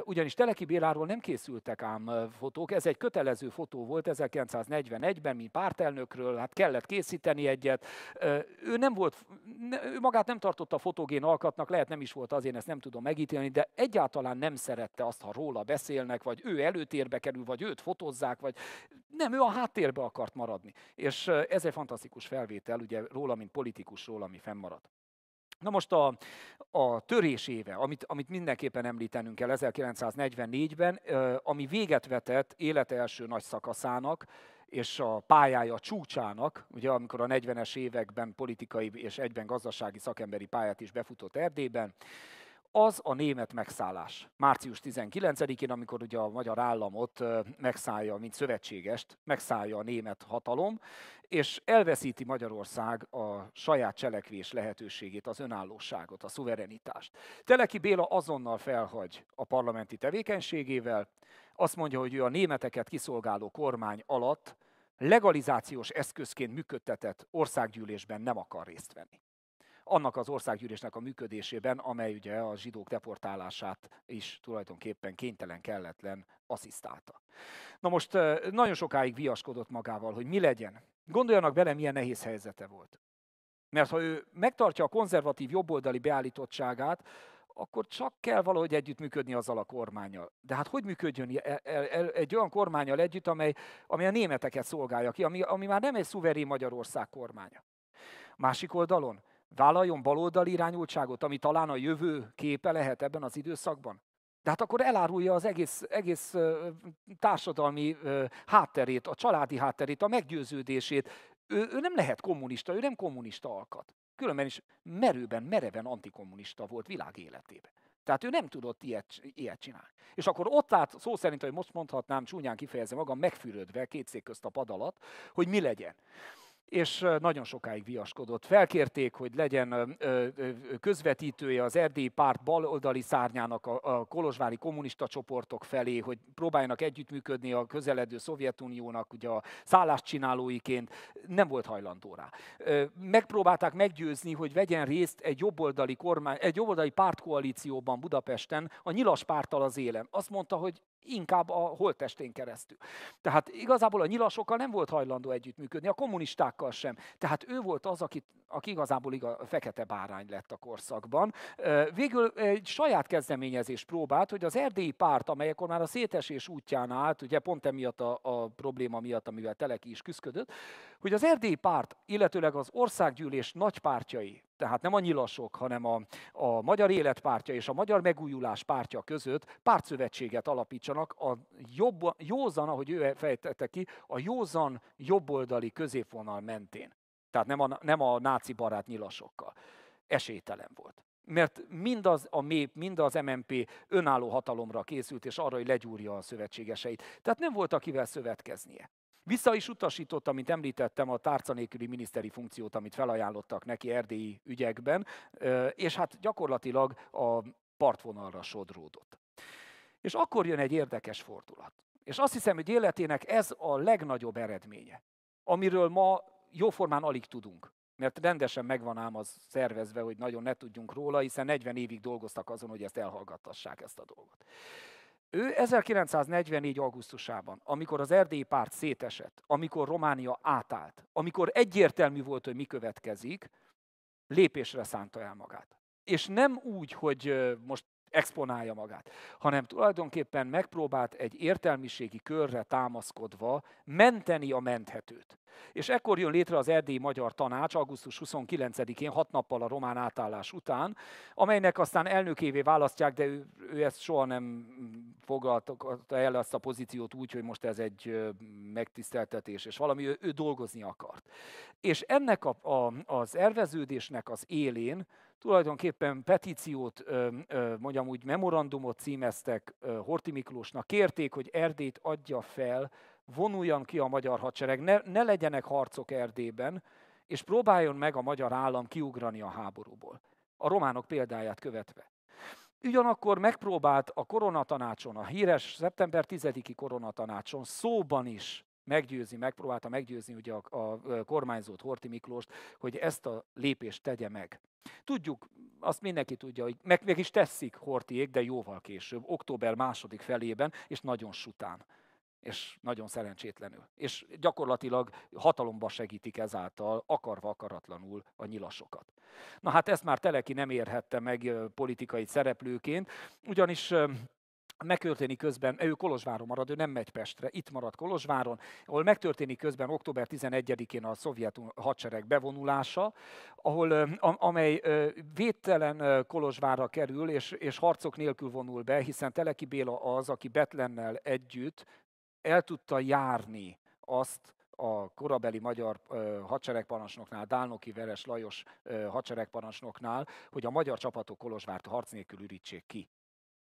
Ugyanis Teleki Béláról nem készültek ám fotók, ez egy kötelező fotó volt 1941-ben, mint pártelnökről, hát kellett készíteni egyet. Ő nem volt, ő magát nem tartotta fotogén alkatnak, lehet nem is volt az, én ezt nem tudom megítélni, de egy egyáltalán nem szerette azt, ha róla beszélnek, vagy ő előtérbe kerül, vagy őt fotozzák, vagy nem, ő a háttérbe akart maradni. És ez egy fantasztikus felvétel, ugye róla, mint politikusról, ami fennmaradt. Na most a, a törés éve, amit, amit mindenképpen említenünk kell 1944-ben, ami véget vetett élete első nagy szakaszának, és a pályája csúcsának, ugye amikor a 40-es években politikai és egyben gazdasági szakemberi pályát is befutott Erdélyben, az a német megszállás március 19-én, amikor ugye a magyar államot megszállja, mint szövetségest, megszállja a német hatalom, és elveszíti Magyarország a saját cselekvés lehetőségét, az önállóságot, a szuverenitást. Teleki Béla azonnal felhagy a parlamenti tevékenységével, azt mondja, hogy ő a németeket kiszolgáló kormány alatt legalizációs eszközként működtetett országgyűlésben nem akar részt venni annak az országgyűlésnek a működésében, amely ugye a zsidók deportálását is tulajdonképpen kénytelen kelletlen asszisztálta. Na most nagyon sokáig viaskodott magával, hogy mi legyen. Gondoljanak bele, milyen nehéz helyzete volt. Mert ha ő megtartja a konzervatív jobboldali beállítottságát, akkor csak kell valahogy együttműködni azzal a kormányjal. De hát hogy működjön el, el, el, e, egy olyan kormányjal együtt, amely, amely a németeket szolgálja ki, ami, ami már nem egy szuverén Magyarország kormánya. Másik oldalon Vállaljon baloldali irányultságot, ami talán a jövő képe lehet ebben az időszakban? De hát akkor elárulja az egész, egész társadalmi hátterét, a családi hátterét, a meggyőződését. Ő, ő nem lehet kommunista, ő nem kommunista alkat. Különben is merőben, mereven antikommunista volt világ életében. Tehát ő nem tudott ilyet, ilyet csinálni. És akkor ott állt, szó szerint, hogy most mondhatnám, csúnyán kifejezem magam, megfürödve két szék közt a pad alatt, hogy mi legyen és nagyon sokáig viaskodott. Felkérték, hogy legyen közvetítője az erdélyi párt baloldali szárnyának a kolozsvári kommunista csoportok felé, hogy próbáljanak együttműködni a közeledő Szovjetuniónak ugye a szállást csinálóiként Nem volt hajlandó rá. Megpróbálták meggyőzni, hogy vegyen részt egy jobboldali, kormány, egy jobboldali pártkoalícióban Budapesten, a nyilas párttal az élen. Azt mondta, hogy inkább a holttestén keresztül. Tehát igazából a nyilasokkal nem volt hajlandó együttműködni, a kommunistákkal sem. Tehát ő volt az, aki, aki igazából igaz, a fekete bárány lett a korszakban. Végül egy saját kezdeményezés próbált, hogy az erdélyi párt, amelyekor már a szétesés útján állt, ugye pont emiatt a, a probléma miatt, amivel Teleki is küzdött, hogy az erdélyi párt, illetőleg az országgyűlés nagy pártjai, tehát nem a nyilasok, hanem a, a Magyar Életpártja és a Magyar Megújulás pártja között pártszövetséget alapítsanak, a jobb, józan, ahogy ő fejtette ki, a józan jobboldali középvonal mentén. Tehát nem a, nem a náci barát nyilasokkal. Esélytelen volt mert mind az a MÉP, mind az MMP önálló hatalomra készült, és arra, hogy legyúrja a szövetségeseit. Tehát nem volt akivel szövetkeznie. Vissza is utasította, amit említettem, a tárca nélküli miniszteri funkciót, amit felajánlottak neki erdélyi ügyekben, és hát gyakorlatilag a partvonalra sodródott. És akkor jön egy érdekes fordulat. És azt hiszem, hogy életének ez a legnagyobb eredménye, amiről ma jóformán alig tudunk mert rendesen megvan ám az szervezve, hogy nagyon ne tudjunk róla, hiszen 40 évig dolgoztak azon, hogy ezt elhallgattassák, ezt a dolgot. Ő 1944. augusztusában, amikor az erdélyi párt szétesett, amikor Románia átállt, amikor egyértelmű volt, hogy mi következik, lépésre szánta el magát. És nem úgy, hogy most exponálja magát, hanem tulajdonképpen megpróbált egy értelmiségi körre támaszkodva menteni a menthetőt. És ekkor jön létre az Erdélyi Magyar Tanács augusztus 29-én, hat nappal a román átállás után, amelynek aztán elnökévé választják, de ő, ő ezt soha nem fogadta el ezt a pozíciót úgy, hogy most ez egy megtiszteltetés, és valami ő, ő dolgozni akart. És ennek a, a, az erveződésnek az élén tulajdonképpen petíciót, mondjam úgy memorandumot címeztek Horti Miklósnak, kérték, hogy erdét adja fel, vonuljon ki a magyar hadsereg, ne, ne legyenek harcok erdében, és próbáljon meg a magyar állam kiugrani a háborúból. A románok példáját követve. Ugyanakkor megpróbált a koronatanácson, a híres szeptember 10-i koronatanácson szóban is meggyőzni, megpróbálta meggyőzni ugye a, a kormányzót, Horti Miklóst, hogy ezt a lépést tegye meg. Tudjuk, azt mindenki tudja, hogy meg, meg is teszik Hortiék, de jóval később, október második felében, és nagyon sután és nagyon szerencsétlenül. És gyakorlatilag hatalomba segítik ezáltal, akarva akaratlanul a nyilasokat. Na hát ezt már Teleki nem érhette meg politikai szereplőként, ugyanis megtörténik közben, ő Kolozsváron marad, ő nem megy Pestre, itt marad Kolozsváron, ahol megtörténik közben október 11-én a szovjet hadsereg bevonulása, ahol, amely védtelen Kolozsvárra kerül, és, és harcok nélkül vonul be, hiszen Teleki Béla az, aki Betlennel együtt el tudta járni azt, a korabeli magyar hadseregparancsnoknál, Dálnoki Veres Lajos hadseregparancsnoknál, hogy a magyar csapatok Kolozsvárt harc nélkül ürítsék ki.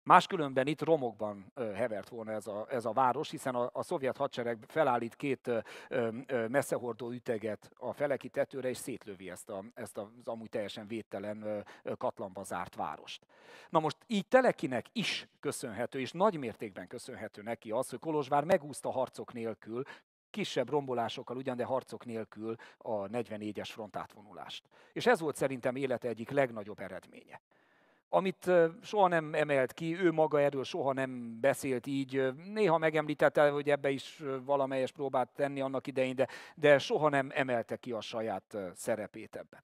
Máskülönben itt romokban hevert volna ez a, ez a város, hiszen a, a szovjet hadsereg felállít két messzehordó üteget a feleki tetőre, és szétlövi ezt, a, ezt az amúgy teljesen védtelen katlanba zárt várost. Na most így Telekinek is köszönhető, és nagy mértékben köszönhető neki az, hogy Kolozsvár megúszta harcok nélkül, kisebb rombolásokkal, ugyan de harcok nélkül a 44-es frontátvonulást. És ez volt szerintem élete egyik legnagyobb eredménye amit soha nem emelt ki, ő maga erről soha nem beszélt így. Néha megemlítette, hogy ebbe is valamelyes próbát tenni annak idején, de, de soha nem emelte ki a saját szerepét ebben.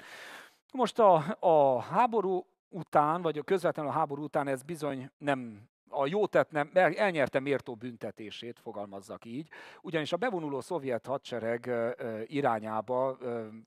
Most a, a háború után, vagy a közvetlenül a háború után ez bizony nem a tett nem, elnyerte mértó büntetését, fogalmazzak így, ugyanis a bevonuló szovjet hadsereg irányába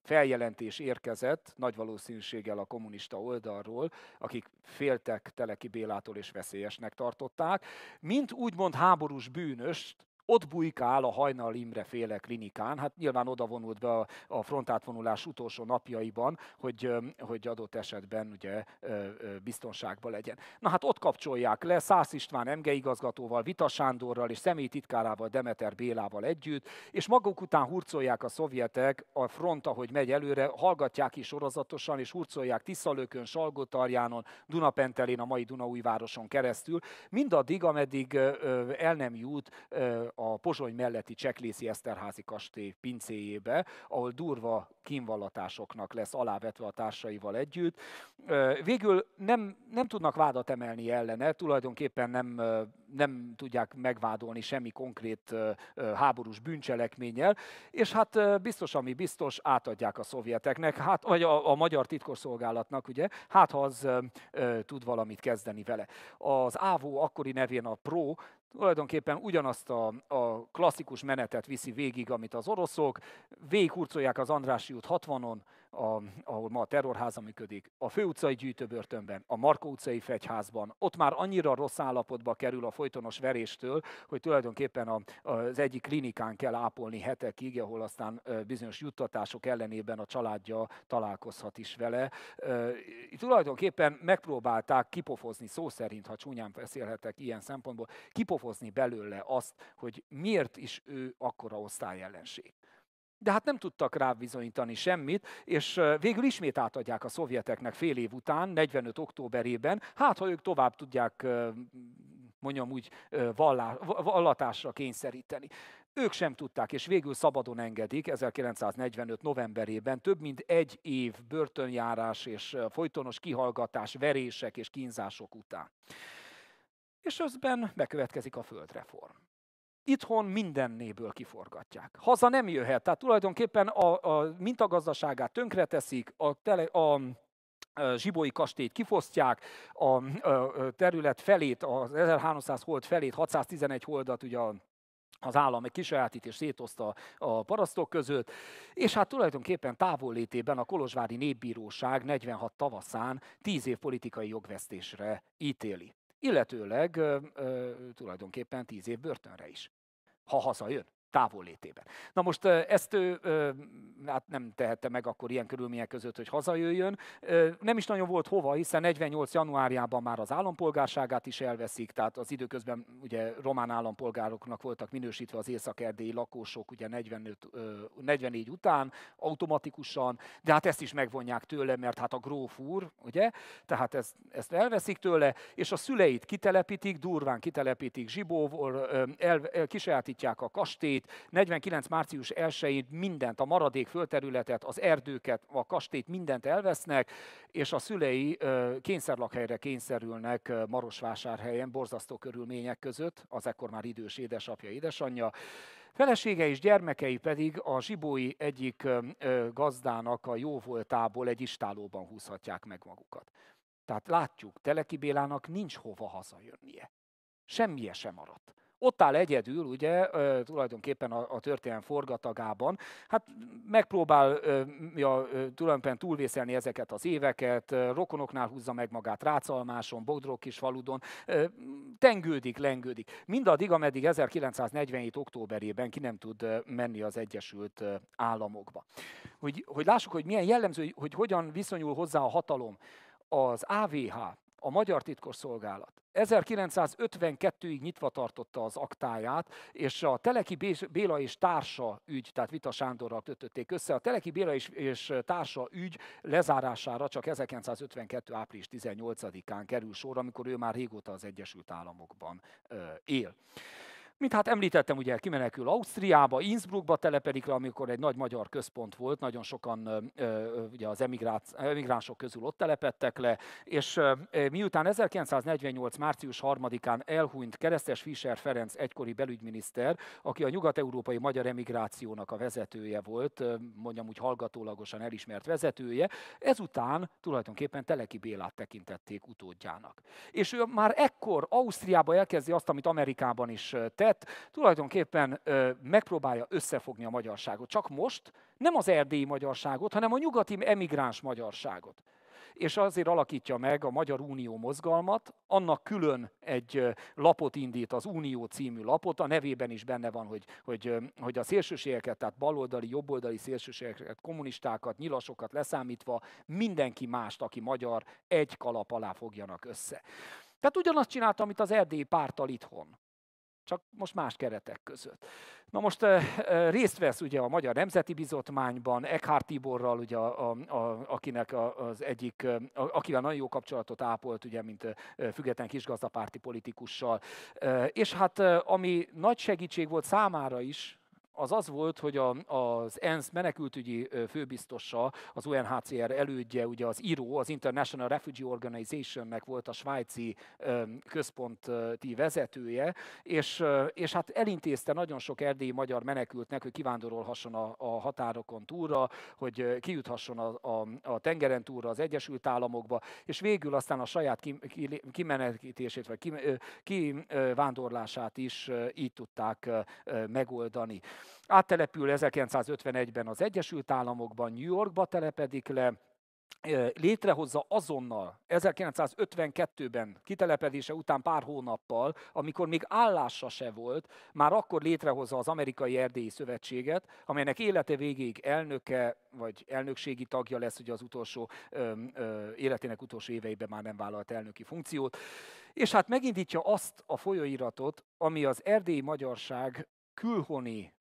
feljelentés érkezett, nagy valószínűséggel a kommunista oldalról, akik féltek Teleki Bélától és veszélyesnek tartották, mint úgymond háborús bűnöst ott bujkál a Hajnal Imre féle klinikán, hát nyilván oda vonult be a, a frontátvonulás utolsó napjaiban, hogy, hogy adott esetben ugye biztonságban legyen. Na hát ott kapcsolják le Szász István MG igazgatóval, Vita Sándorral és személytitkárával Demeter Bélával együtt, és maguk után hurcolják a szovjetek a front, ahogy megy előre, hallgatják is sorozatosan, és hurcolják Tiszalőkön, Salgotarjánon, Dunapentelén, a mai Dunaújvároson keresztül, mindaddig, ameddig el nem jut a Pozsony melletti Cseklészi Eszterházi kastély pincéjébe, ahol durva kínvallatásoknak lesz alávetve a társaival együtt. Végül nem, nem tudnak vádat emelni ellene, tulajdonképpen nem, nem tudják megvádolni semmi konkrét háborús bűncselekménnyel, és hát biztos, ami biztos, átadják a szovjeteknek, hát, vagy a, a magyar titkosszolgálatnak, ugye, hát ha az tud valamit kezdeni vele. Az Ávó akkori nevén a PRO tulajdonképpen ugyanazt a, a klasszikus menetet viszi végig, amit az oroszok. Végighurcolják az Andrássy út 60-on, a, ahol ma a terrorháza működik, a főutcai gyűjtőbörtönben, a Markó utcai fegyházban, ott már annyira rossz állapotba kerül a folytonos veréstől, hogy tulajdonképpen a, az egyik klinikán kell ápolni hetekig, ahol aztán bizonyos juttatások ellenében a családja találkozhat is vele. Tulajdonképpen megpróbálták kipofozni, szó szerint, ha csúnyán beszélhetek ilyen szempontból, kipofozni belőle azt, hogy miért is ő akkora osztályellenség de hát nem tudtak rá bizonyítani semmit, és végül ismét átadják a szovjeteknek fél év után, 45. októberében, hát ha ők tovább tudják mondjam úgy, vallatásra kényszeríteni. Ők sem tudták, és végül szabadon engedik 1945. novemberében több mint egy év börtönjárás és folytonos kihallgatás, verések és kínzások után. És közben bekövetkezik a földreform itthon minden néből kiforgatják. Haza nem jöhet, tehát tulajdonképpen a, a mintagazdaságát tönkreteszik, a, tele, a zsibói kastélyt kifosztják, a, a terület felét, az 1300 hold felét, 611 holdat ugye az állam egy kisajátít és szétozta a parasztok között, és hát tulajdonképpen távollétében a Kolozsvári Népbíróság 46 tavaszán 10 év politikai jogvesztésre ítéli illetőleg tulajdonképpen tíz év börtönre is, ha hazajön távollétében. Na most ezt ő hát nem tehette meg akkor ilyen körülmények között, hogy hazajöjjön. Nem is nagyon volt hova, hiszen 48. januárjában már az állampolgárságát is elveszik, tehát az időközben ugye román állampolgároknak voltak minősítve az észak lakosok ugye 45, 44 után automatikusan, de hát ezt is megvonják tőle, mert hát a gróf úr, ugye, tehát ezt, ezt elveszik tőle, és a szüleit kitelepítik, durván kitelepítik Zsibóvor, el, el, kisajátítják a kastélyt, kastélyt. 49. március 1-én mindent, a maradék földterületet, az erdőket, a kastélyt, mindent elvesznek, és a szülei kényszerlakhelyre kényszerülnek Marosvásárhelyen, borzasztó körülmények között, az ekkor már idős édesapja, édesanyja. Felesége és gyermekei pedig a zsibói egyik gazdának a jóvoltából egy istálóban húzhatják meg magukat. Tehát látjuk, Teleki Bélának nincs hova hazajönnie. Semmije sem maradt. Ott áll egyedül, ugye, tulajdonképpen a, a történelem forgatagában. Hát megpróbálja tulajdonképpen túlvészelni ezeket az éveket, rokonoknál húzza meg magát Rácalmáson, bodrog faludon, tengődik, lengődik. Mindaddig, ameddig 1947. októberében ki nem tud menni az Egyesült Államokba. Hogy, hogy lássuk, hogy milyen jellemző, hogy hogyan viszonyul hozzá a hatalom az AVH, a Magyar Titkosszolgálat 1952-ig nyitva tartotta az aktáját, és a Teleki Béla és társa ügy, tehát Vita Sándorral kötötték össze, a Teleki Béla és, és társa ügy lezárására csak 1952. április 18-án kerül sor, amikor ő már régóta az Egyesült Államokban él. Mint hát említettem, ugye kimenekül Ausztriába, Innsbruckba telepedik le, amikor egy nagy magyar központ volt, nagyon sokan ugye az emigránsok közül ott telepedtek le, és miután 1948. március 3-án elhunyt keresztes Fischer Ferenc egykori belügyminiszter, aki a nyugat-európai magyar emigrációnak a vezetője volt, mondjam úgy hallgatólagosan elismert vezetője, ezután tulajdonképpen Teleki Bélát tekintették utódjának. És ő már ekkor Ausztriába elkezdi azt, amit Amerikában is tett, lett, tulajdonképpen ö, megpróbálja összefogni a magyarságot. Csak most nem az erdélyi magyarságot, hanem a nyugati emigráns magyarságot és azért alakítja meg a Magyar Unió mozgalmat, annak külön egy lapot indít, az Unió című lapot, a nevében is benne van, hogy, hogy, hogy a szélsőségeket, tehát baloldali, jobboldali szélsőségeket, kommunistákat, nyilasokat leszámítva mindenki mást, aki magyar, egy kalap alá fogjanak össze. Tehát ugyanazt csinálta, amit az erdélyi párttal itthon csak most más keretek között. Na most eh, eh, részt vesz ugye a Magyar Nemzeti Bizotmányban, Eckhart Tiborral, ugye, a, a, akinek az egyik, eh, a, akivel nagyon jó kapcsolatot ápolt, ugye, mint független kisgazdapárti politikussal. És hát ami nagy segítség volt számára is, az az volt, hogy a, az ENSZ menekültügyi főbiztosa, az UNHCR elődje, ugye az IRO, az International Refugee Organizationnek volt a svájci központi vezetője, és, és hát elintézte nagyon sok erdélyi magyar menekültnek, hogy kivándorolhasson a, a határokon túlra, hogy kijuthasson a, a, a tengeren túlra az Egyesült Államokba, és végül aztán a saját kimenekítését, vagy kivándorlását is így tudták megoldani. Áttelepül 1951-ben az Egyesült Államokban, New Yorkba telepedik le, létrehozza azonnal 1952-ben kitelepedése után pár hónappal, amikor még állása se volt, már akkor létrehozza az Amerikai Erdélyi Szövetséget, amelynek élete végéig elnöke vagy elnökségi tagja lesz, ugye az utolsó ö, ö, életének utolsó éveiben már nem vállalt elnöki funkciót. És hát megindítja azt a folyóiratot, ami az erdélyi magyarság külhoni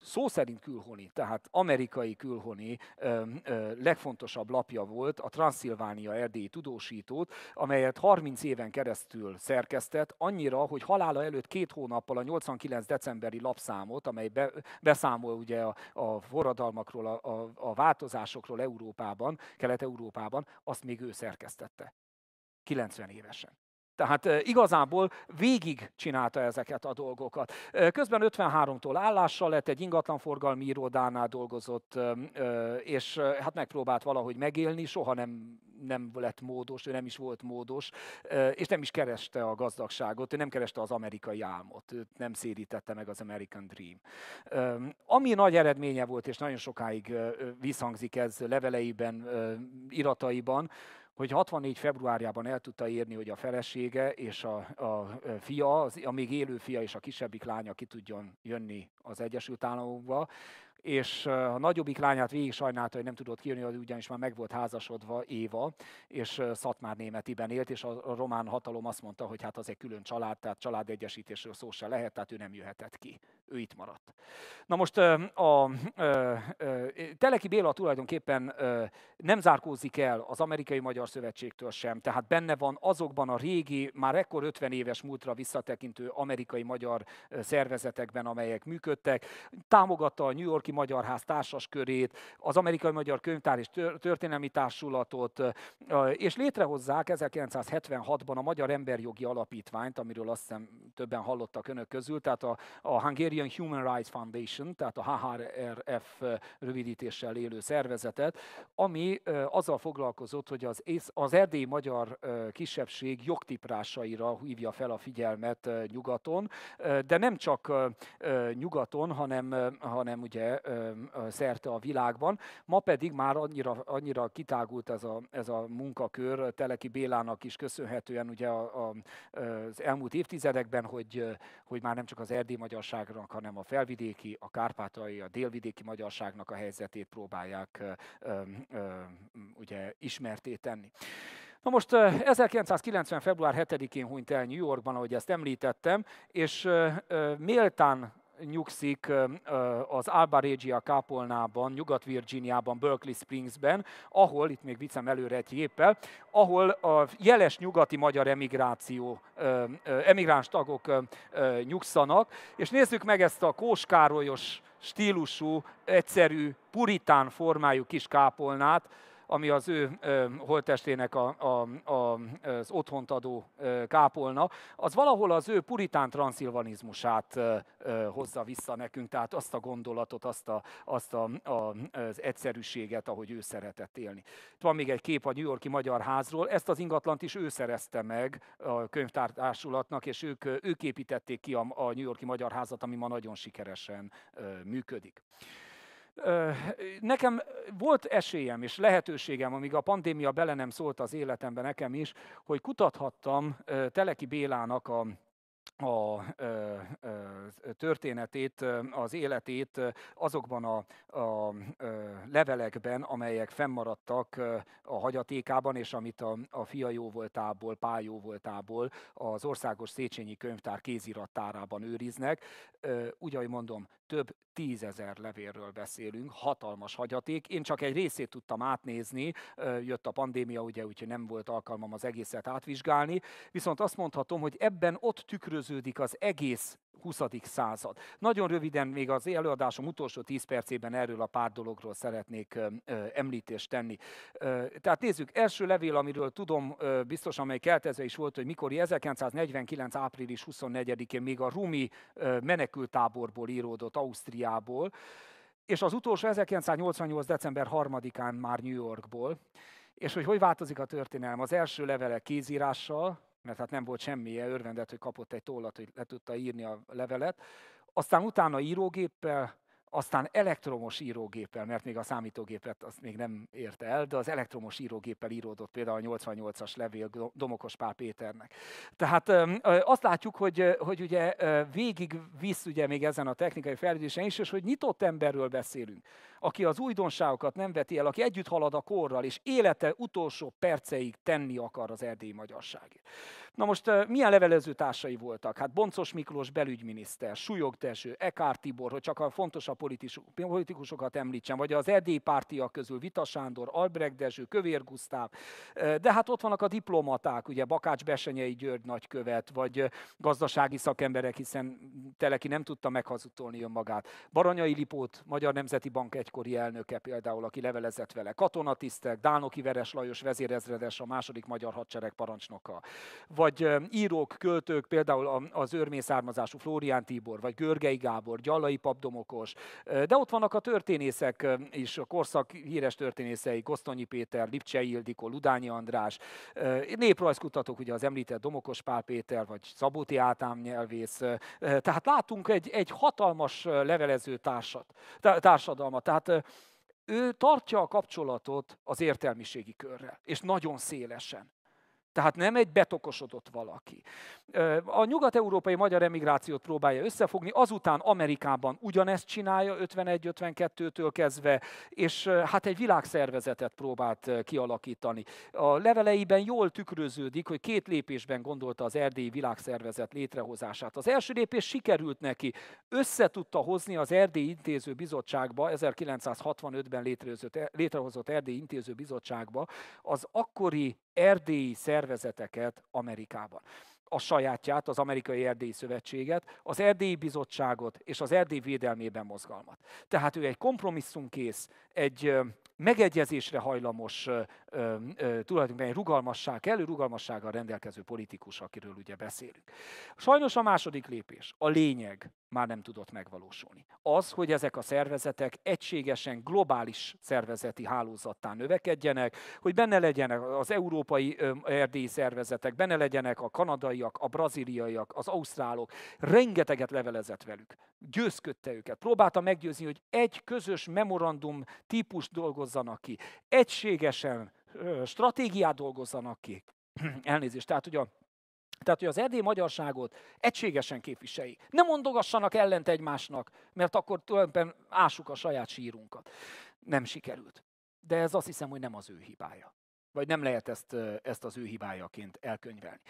szó szerint külhoni, tehát amerikai külhoni ö, ö, legfontosabb lapja volt a Transzilvánia erdélyi tudósítót, amelyet 30 éven keresztül szerkesztett, annyira, hogy halála előtt két hónappal a 89 decemberi lapszámot, amely be, beszámol ugye a, a forradalmakról, a, a, a változásokról Európában, Kelet-Európában, azt még ő szerkesztette. 90 évesen. Tehát igazából végig csinálta ezeket a dolgokat. Közben 53-tól állással lett, egy ingatlanforgalmi irodánál dolgozott, és hát megpróbált valahogy megélni, soha nem, nem lett módos, ő nem is volt módos, és nem is kereste a gazdagságot, ő nem kereste az amerikai álmot, őt nem szédítette meg az American Dream. Ami nagy eredménye volt, és nagyon sokáig visszhangzik ez leveleiben, irataiban, hogy 64. februárjában el tudta érni, hogy a felesége és a, a fia, az, a még élő fia és a kisebbik lánya ki tudjon jönni az Egyesült Államokba, és a nagyobbik lányát végig sajnálta, hogy nem tudott kijönni, az ugyanis már meg volt házasodva Éva, és Szatmár Németiben élt, és a román hatalom azt mondta, hogy hát az egy külön család, tehát családegyesítésről szó se lehet, tehát ő nem jöhetett ki. Ő itt maradt. Na most a, a, a, a Teleki Béla tulajdonképpen nem zárkózik el az Amerikai Magyar Szövetségtől sem, tehát benne van azokban a régi, már ekkor 50 éves múltra visszatekintő amerikai magyar szervezetekben, amelyek működtek. Támogatta a New Yorki Magyar Ház társas körét, az Amerikai Magyar Könyvtár és Történelmi Társulatot, és létrehozzák 1976-ban a Magyar Emberjogi Alapítványt, amiről azt hiszem többen hallottak önök közül, tehát a, a Hungarian Human Rights Foundation, tehát a HRF rövidítéssel élő szervezetet, ami azzal foglalkozott, hogy az, az erdélyi magyar kisebbség jogtiprásaira hívja fel a figyelmet nyugaton, de nem csak nyugaton, hanem, hanem ugye szerte a világban. Ma pedig már annyira, annyira kitágult ez a, ez a munkakör, Teleki Bélának is köszönhetően ugye a, a, az elmúlt évtizedekben, hogy, hogy már nem csak az erdély magyarságnak, hanem a felvidéki, a kárpátai, a délvidéki magyarságnak a helyzetét próbálják ö, ö, ugye ismerté tenni. Na most 1990. február 7-én hunyt el New Yorkban, ahogy ezt említettem, és méltán nyugszik az Regia kápolnában, Nyugat-Virginiában, Berkeley Springsben, ahol, itt még viccem előre egy éppel, ahol a jeles nyugati magyar emigráció, emigráns tagok nyugszanak, és nézzük meg ezt a kóskárolyos stílusú, egyszerű, puritán formájú kis kápolnát, ami az ő holttestének a, a, a, az otthont adó kápolna, az valahol az ő puritán transzilvanizmusát hozza vissza nekünk, tehát azt a gondolatot, azt, a, azt a, a, az egyszerűséget, ahogy ő szeretett élni. Itt van még egy kép a New Yorki Magyar Házról, ezt az ingatlant is ő szerezte meg a könyvtársulatnak, és ők, ők építették ki a, a New Yorki Magyar Házat, ami ma nagyon sikeresen működik. Nekem volt esélyem és lehetőségem, amíg a pandémia bele nem szólt az életembe nekem is, hogy kutathattam Teleki Bélának a a ö, ö, történetét, az életét azokban a, a ö, levelekben, amelyek fennmaradtak a hagyatékában, és amit a, a fia jó voltából, pál jó voltából az Országos Széchenyi Könyvtár kézirattárában őriznek. Úgy, ahogy mondom, több tízezer levélről beszélünk, hatalmas hagyaték. Én csak egy részét tudtam átnézni, jött a pandémia, ugye, úgyhogy nem volt alkalmam az egészet átvizsgálni, viszont azt mondhatom, hogy ebben ott tükröződik az egész 20. század. Nagyon röviden még az előadásom utolsó 10 percében erről a pár dologról szeretnék említést tenni. Tehát nézzük, első levél, amiről tudom biztos, amely keltezve is volt, hogy mikor 1949. április 24-én még a Rumi menekültáborból íródott Ausztriából, és az utolsó 1988. december 3-án már New Yorkból, és hogy hogy változik a történelem? Az első levele kézírással, mert hát nem volt semmije, örvendett, hogy kapott egy tollat, hogy le tudta írni a levelet. Aztán utána írógéppel aztán elektromos írógéppel, mert még a számítógépet azt még nem ért el, de az elektromos írógéppel íródott például a 88-as levél Domokos Pál Péternek. Tehát azt látjuk, hogy, hogy ugye végig visz ugye még ezen a technikai fejlődésen is, és hogy nyitott emberről beszélünk, aki az újdonságokat nem veti el, aki együtt halad a korral, és élete utolsó perceig tenni akar az erdélyi magyarságért. Na most milyen levelező társai voltak? Hát Boncos Miklós belügyminiszter, Súlyog Dezső, Ekár Tibor, hogy csak a fontosabb politikusokat említsem, vagy az erdélyi pártiak közül Vita Sándor, Albrecht Dezső, Kövér Gusztáv, de hát ott vannak a diplomaták, ugye Bakács Besenyei György nagykövet, vagy gazdasági szakemberek, hiszen Teleki nem tudta meghazudtolni önmagát. Baranyai Lipót, Magyar Nemzeti Bank egykori elnöke például, aki levelezett vele. Katonatisztek, Dánoki Veres Lajos vezérezredes, a második magyar hadsereg parancsnoka. Vagy vagy írók, költők, például az örmény származású Flórián Tibor, vagy Görgei Gábor, Gyalai Papdomokos, de ott vannak a történészek is, a korszak híres történészei, Kosztonyi Péter, Lipcsei Ildikó, Ludányi András, néprajzkutatók, ugye az említett Domokos Pál Péter, vagy Szabóti Átám nyelvész. Tehát látunk egy, egy hatalmas levelező társat, társadalmat. Tehát ő tartja a kapcsolatot az értelmiségi körrel, és nagyon szélesen. Tehát nem egy betokosodott valaki. A nyugat-európai magyar emigrációt próbálja összefogni, azután Amerikában ugyanezt csinálja 51-52-től kezdve, és hát egy világszervezetet próbált kialakítani. A leveleiben jól tükröződik, hogy két lépésben gondolta az erdélyi világszervezet létrehozását. Az első lépés sikerült neki. Össze tudta hozni az Erdélyi Intéző Bizottságba, 1965-ben létrehozott Erdélyi Intéző Bizottságba az akkori erdélyi szervezet szervezeteket Amerikában. A sajátját, az Amerikai Erdély Szövetséget, az Erdélyi Bizottságot és az Erdély Védelmében mozgalmat. Tehát ő egy kompromisszumkész, egy megegyezésre hajlamos, tulajdonképpen rugalmasság, rugalmassággal rendelkező politikus, akiről ugye beszélünk. Sajnos a második lépés, a lényeg már nem tudott megvalósulni. Az, hogy ezek a szervezetek egységesen globális szervezeti hálózattá növekedjenek, hogy benne legyenek az európai erdélyi szervezetek, benne legyenek a kanadaiak, a braziliaiak, az ausztrálok. Rengeteget levelezett velük, győzködte őket, próbálta meggyőzni, hogy egy közös memorandum típus dolgoz dolgozzanak ki, egységesen stratégiát dolgozzanak ki. Elnézést, tehát ugye tehát, hogy az erdély magyarságot egységesen képviseli. Ne mondogassanak ellent egymásnak, mert akkor tulajdonképpen ásuk a saját sírunkat. Nem sikerült. De ez azt hiszem, hogy nem az ő hibája. Vagy nem lehet ezt, ezt az ő hibájaként elkönyvelni.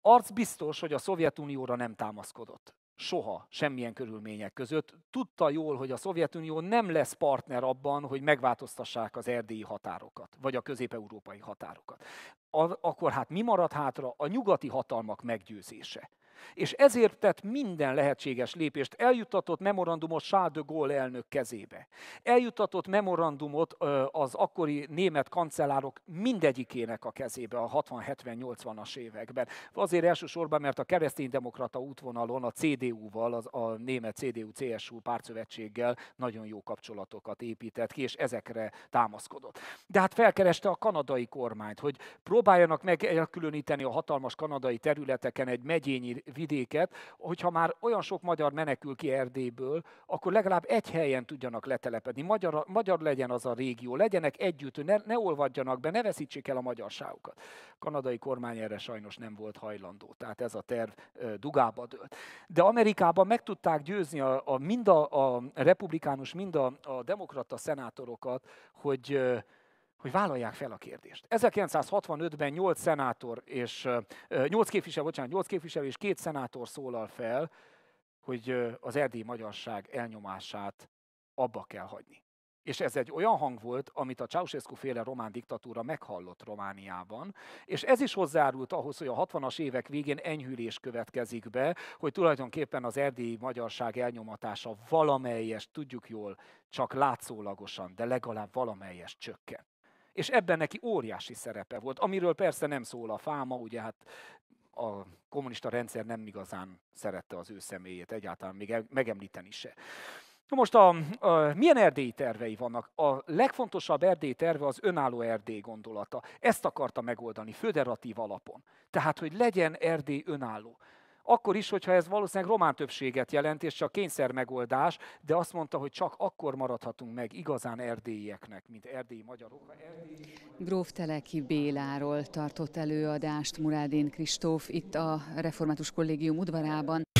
Arc biztos, hogy a Szovjetunióra nem támaszkodott soha, semmilyen körülmények között. Tudta jól, hogy a Szovjetunió nem lesz partner abban, hogy megváltoztassák az erdélyi határokat, vagy a közép-európai határokat. A, akkor hát mi marad hátra? A nyugati hatalmak meggyőzése. És ezért tett minden lehetséges lépést. Eljutatott memorandumot Charles de Gaulle elnök kezébe. Eljutatott memorandumot az akkori német kancellárok mindegyikének a kezébe a 60-70-80-as években. Azért elsősorban, mert a kereszténydemokrata útvonalon a CDU-val, az, a német CDU-CSU pártszövetséggel nagyon jó kapcsolatokat épített ki, és ezekre támaszkodott. De hát felkereste a kanadai kormányt, hogy próbáljanak meg elkülöníteni a hatalmas kanadai területeken egy megyényi vidéket, hogyha már olyan sok magyar menekül ki Erdélyből, akkor legalább egy helyen tudjanak letelepedni. Magyar, magyar legyen az a régió, legyenek együtt, ne, ne olvadjanak be, ne veszítsék el a magyarságukat. A kanadai kormány erre sajnos nem volt hajlandó, tehát ez a terv dugába dőlt. De Amerikában meg tudták győzni a, a mind a, a republikánus, mind a, a demokrata szenátorokat, hogy hogy vállalják fel a kérdést. 1965-ben 8 szenátor és 8 képviselő, bocsánat, 8 képviselő és két szenátor szólal fel, hogy az erdélyi magyarság elnyomását abba kell hagyni. És ez egy olyan hang volt, amit a Ceausescu féle román diktatúra meghallott Romániában, és ez is hozzárult ahhoz, hogy a 60-as évek végén enyhülés következik be, hogy tulajdonképpen az erdélyi magyarság elnyomatása valamelyes, tudjuk jól, csak látszólagosan, de legalább valamelyes csökken és ebben neki óriási szerepe volt, amiről persze nem szól a fáma, ugye hát a kommunista rendszer nem igazán szerette az ő személyét, egyáltalán még megemlíteni se. Na most a, a, milyen erdélyi tervei vannak? A legfontosabb erdélyi terve az önálló Erdély gondolata. Ezt akarta megoldani föderatív alapon. Tehát, hogy legyen Erdély önálló akkor is, hogyha ez valószínűleg román többséget jelent, és csak kényszer megoldás, de azt mondta, hogy csak akkor maradhatunk meg igazán erdélyieknek, mint erdélyi magyarok. Gróf Teleki Béláról tartott előadást Murádén Kristóf itt a Református Kollégium udvarában.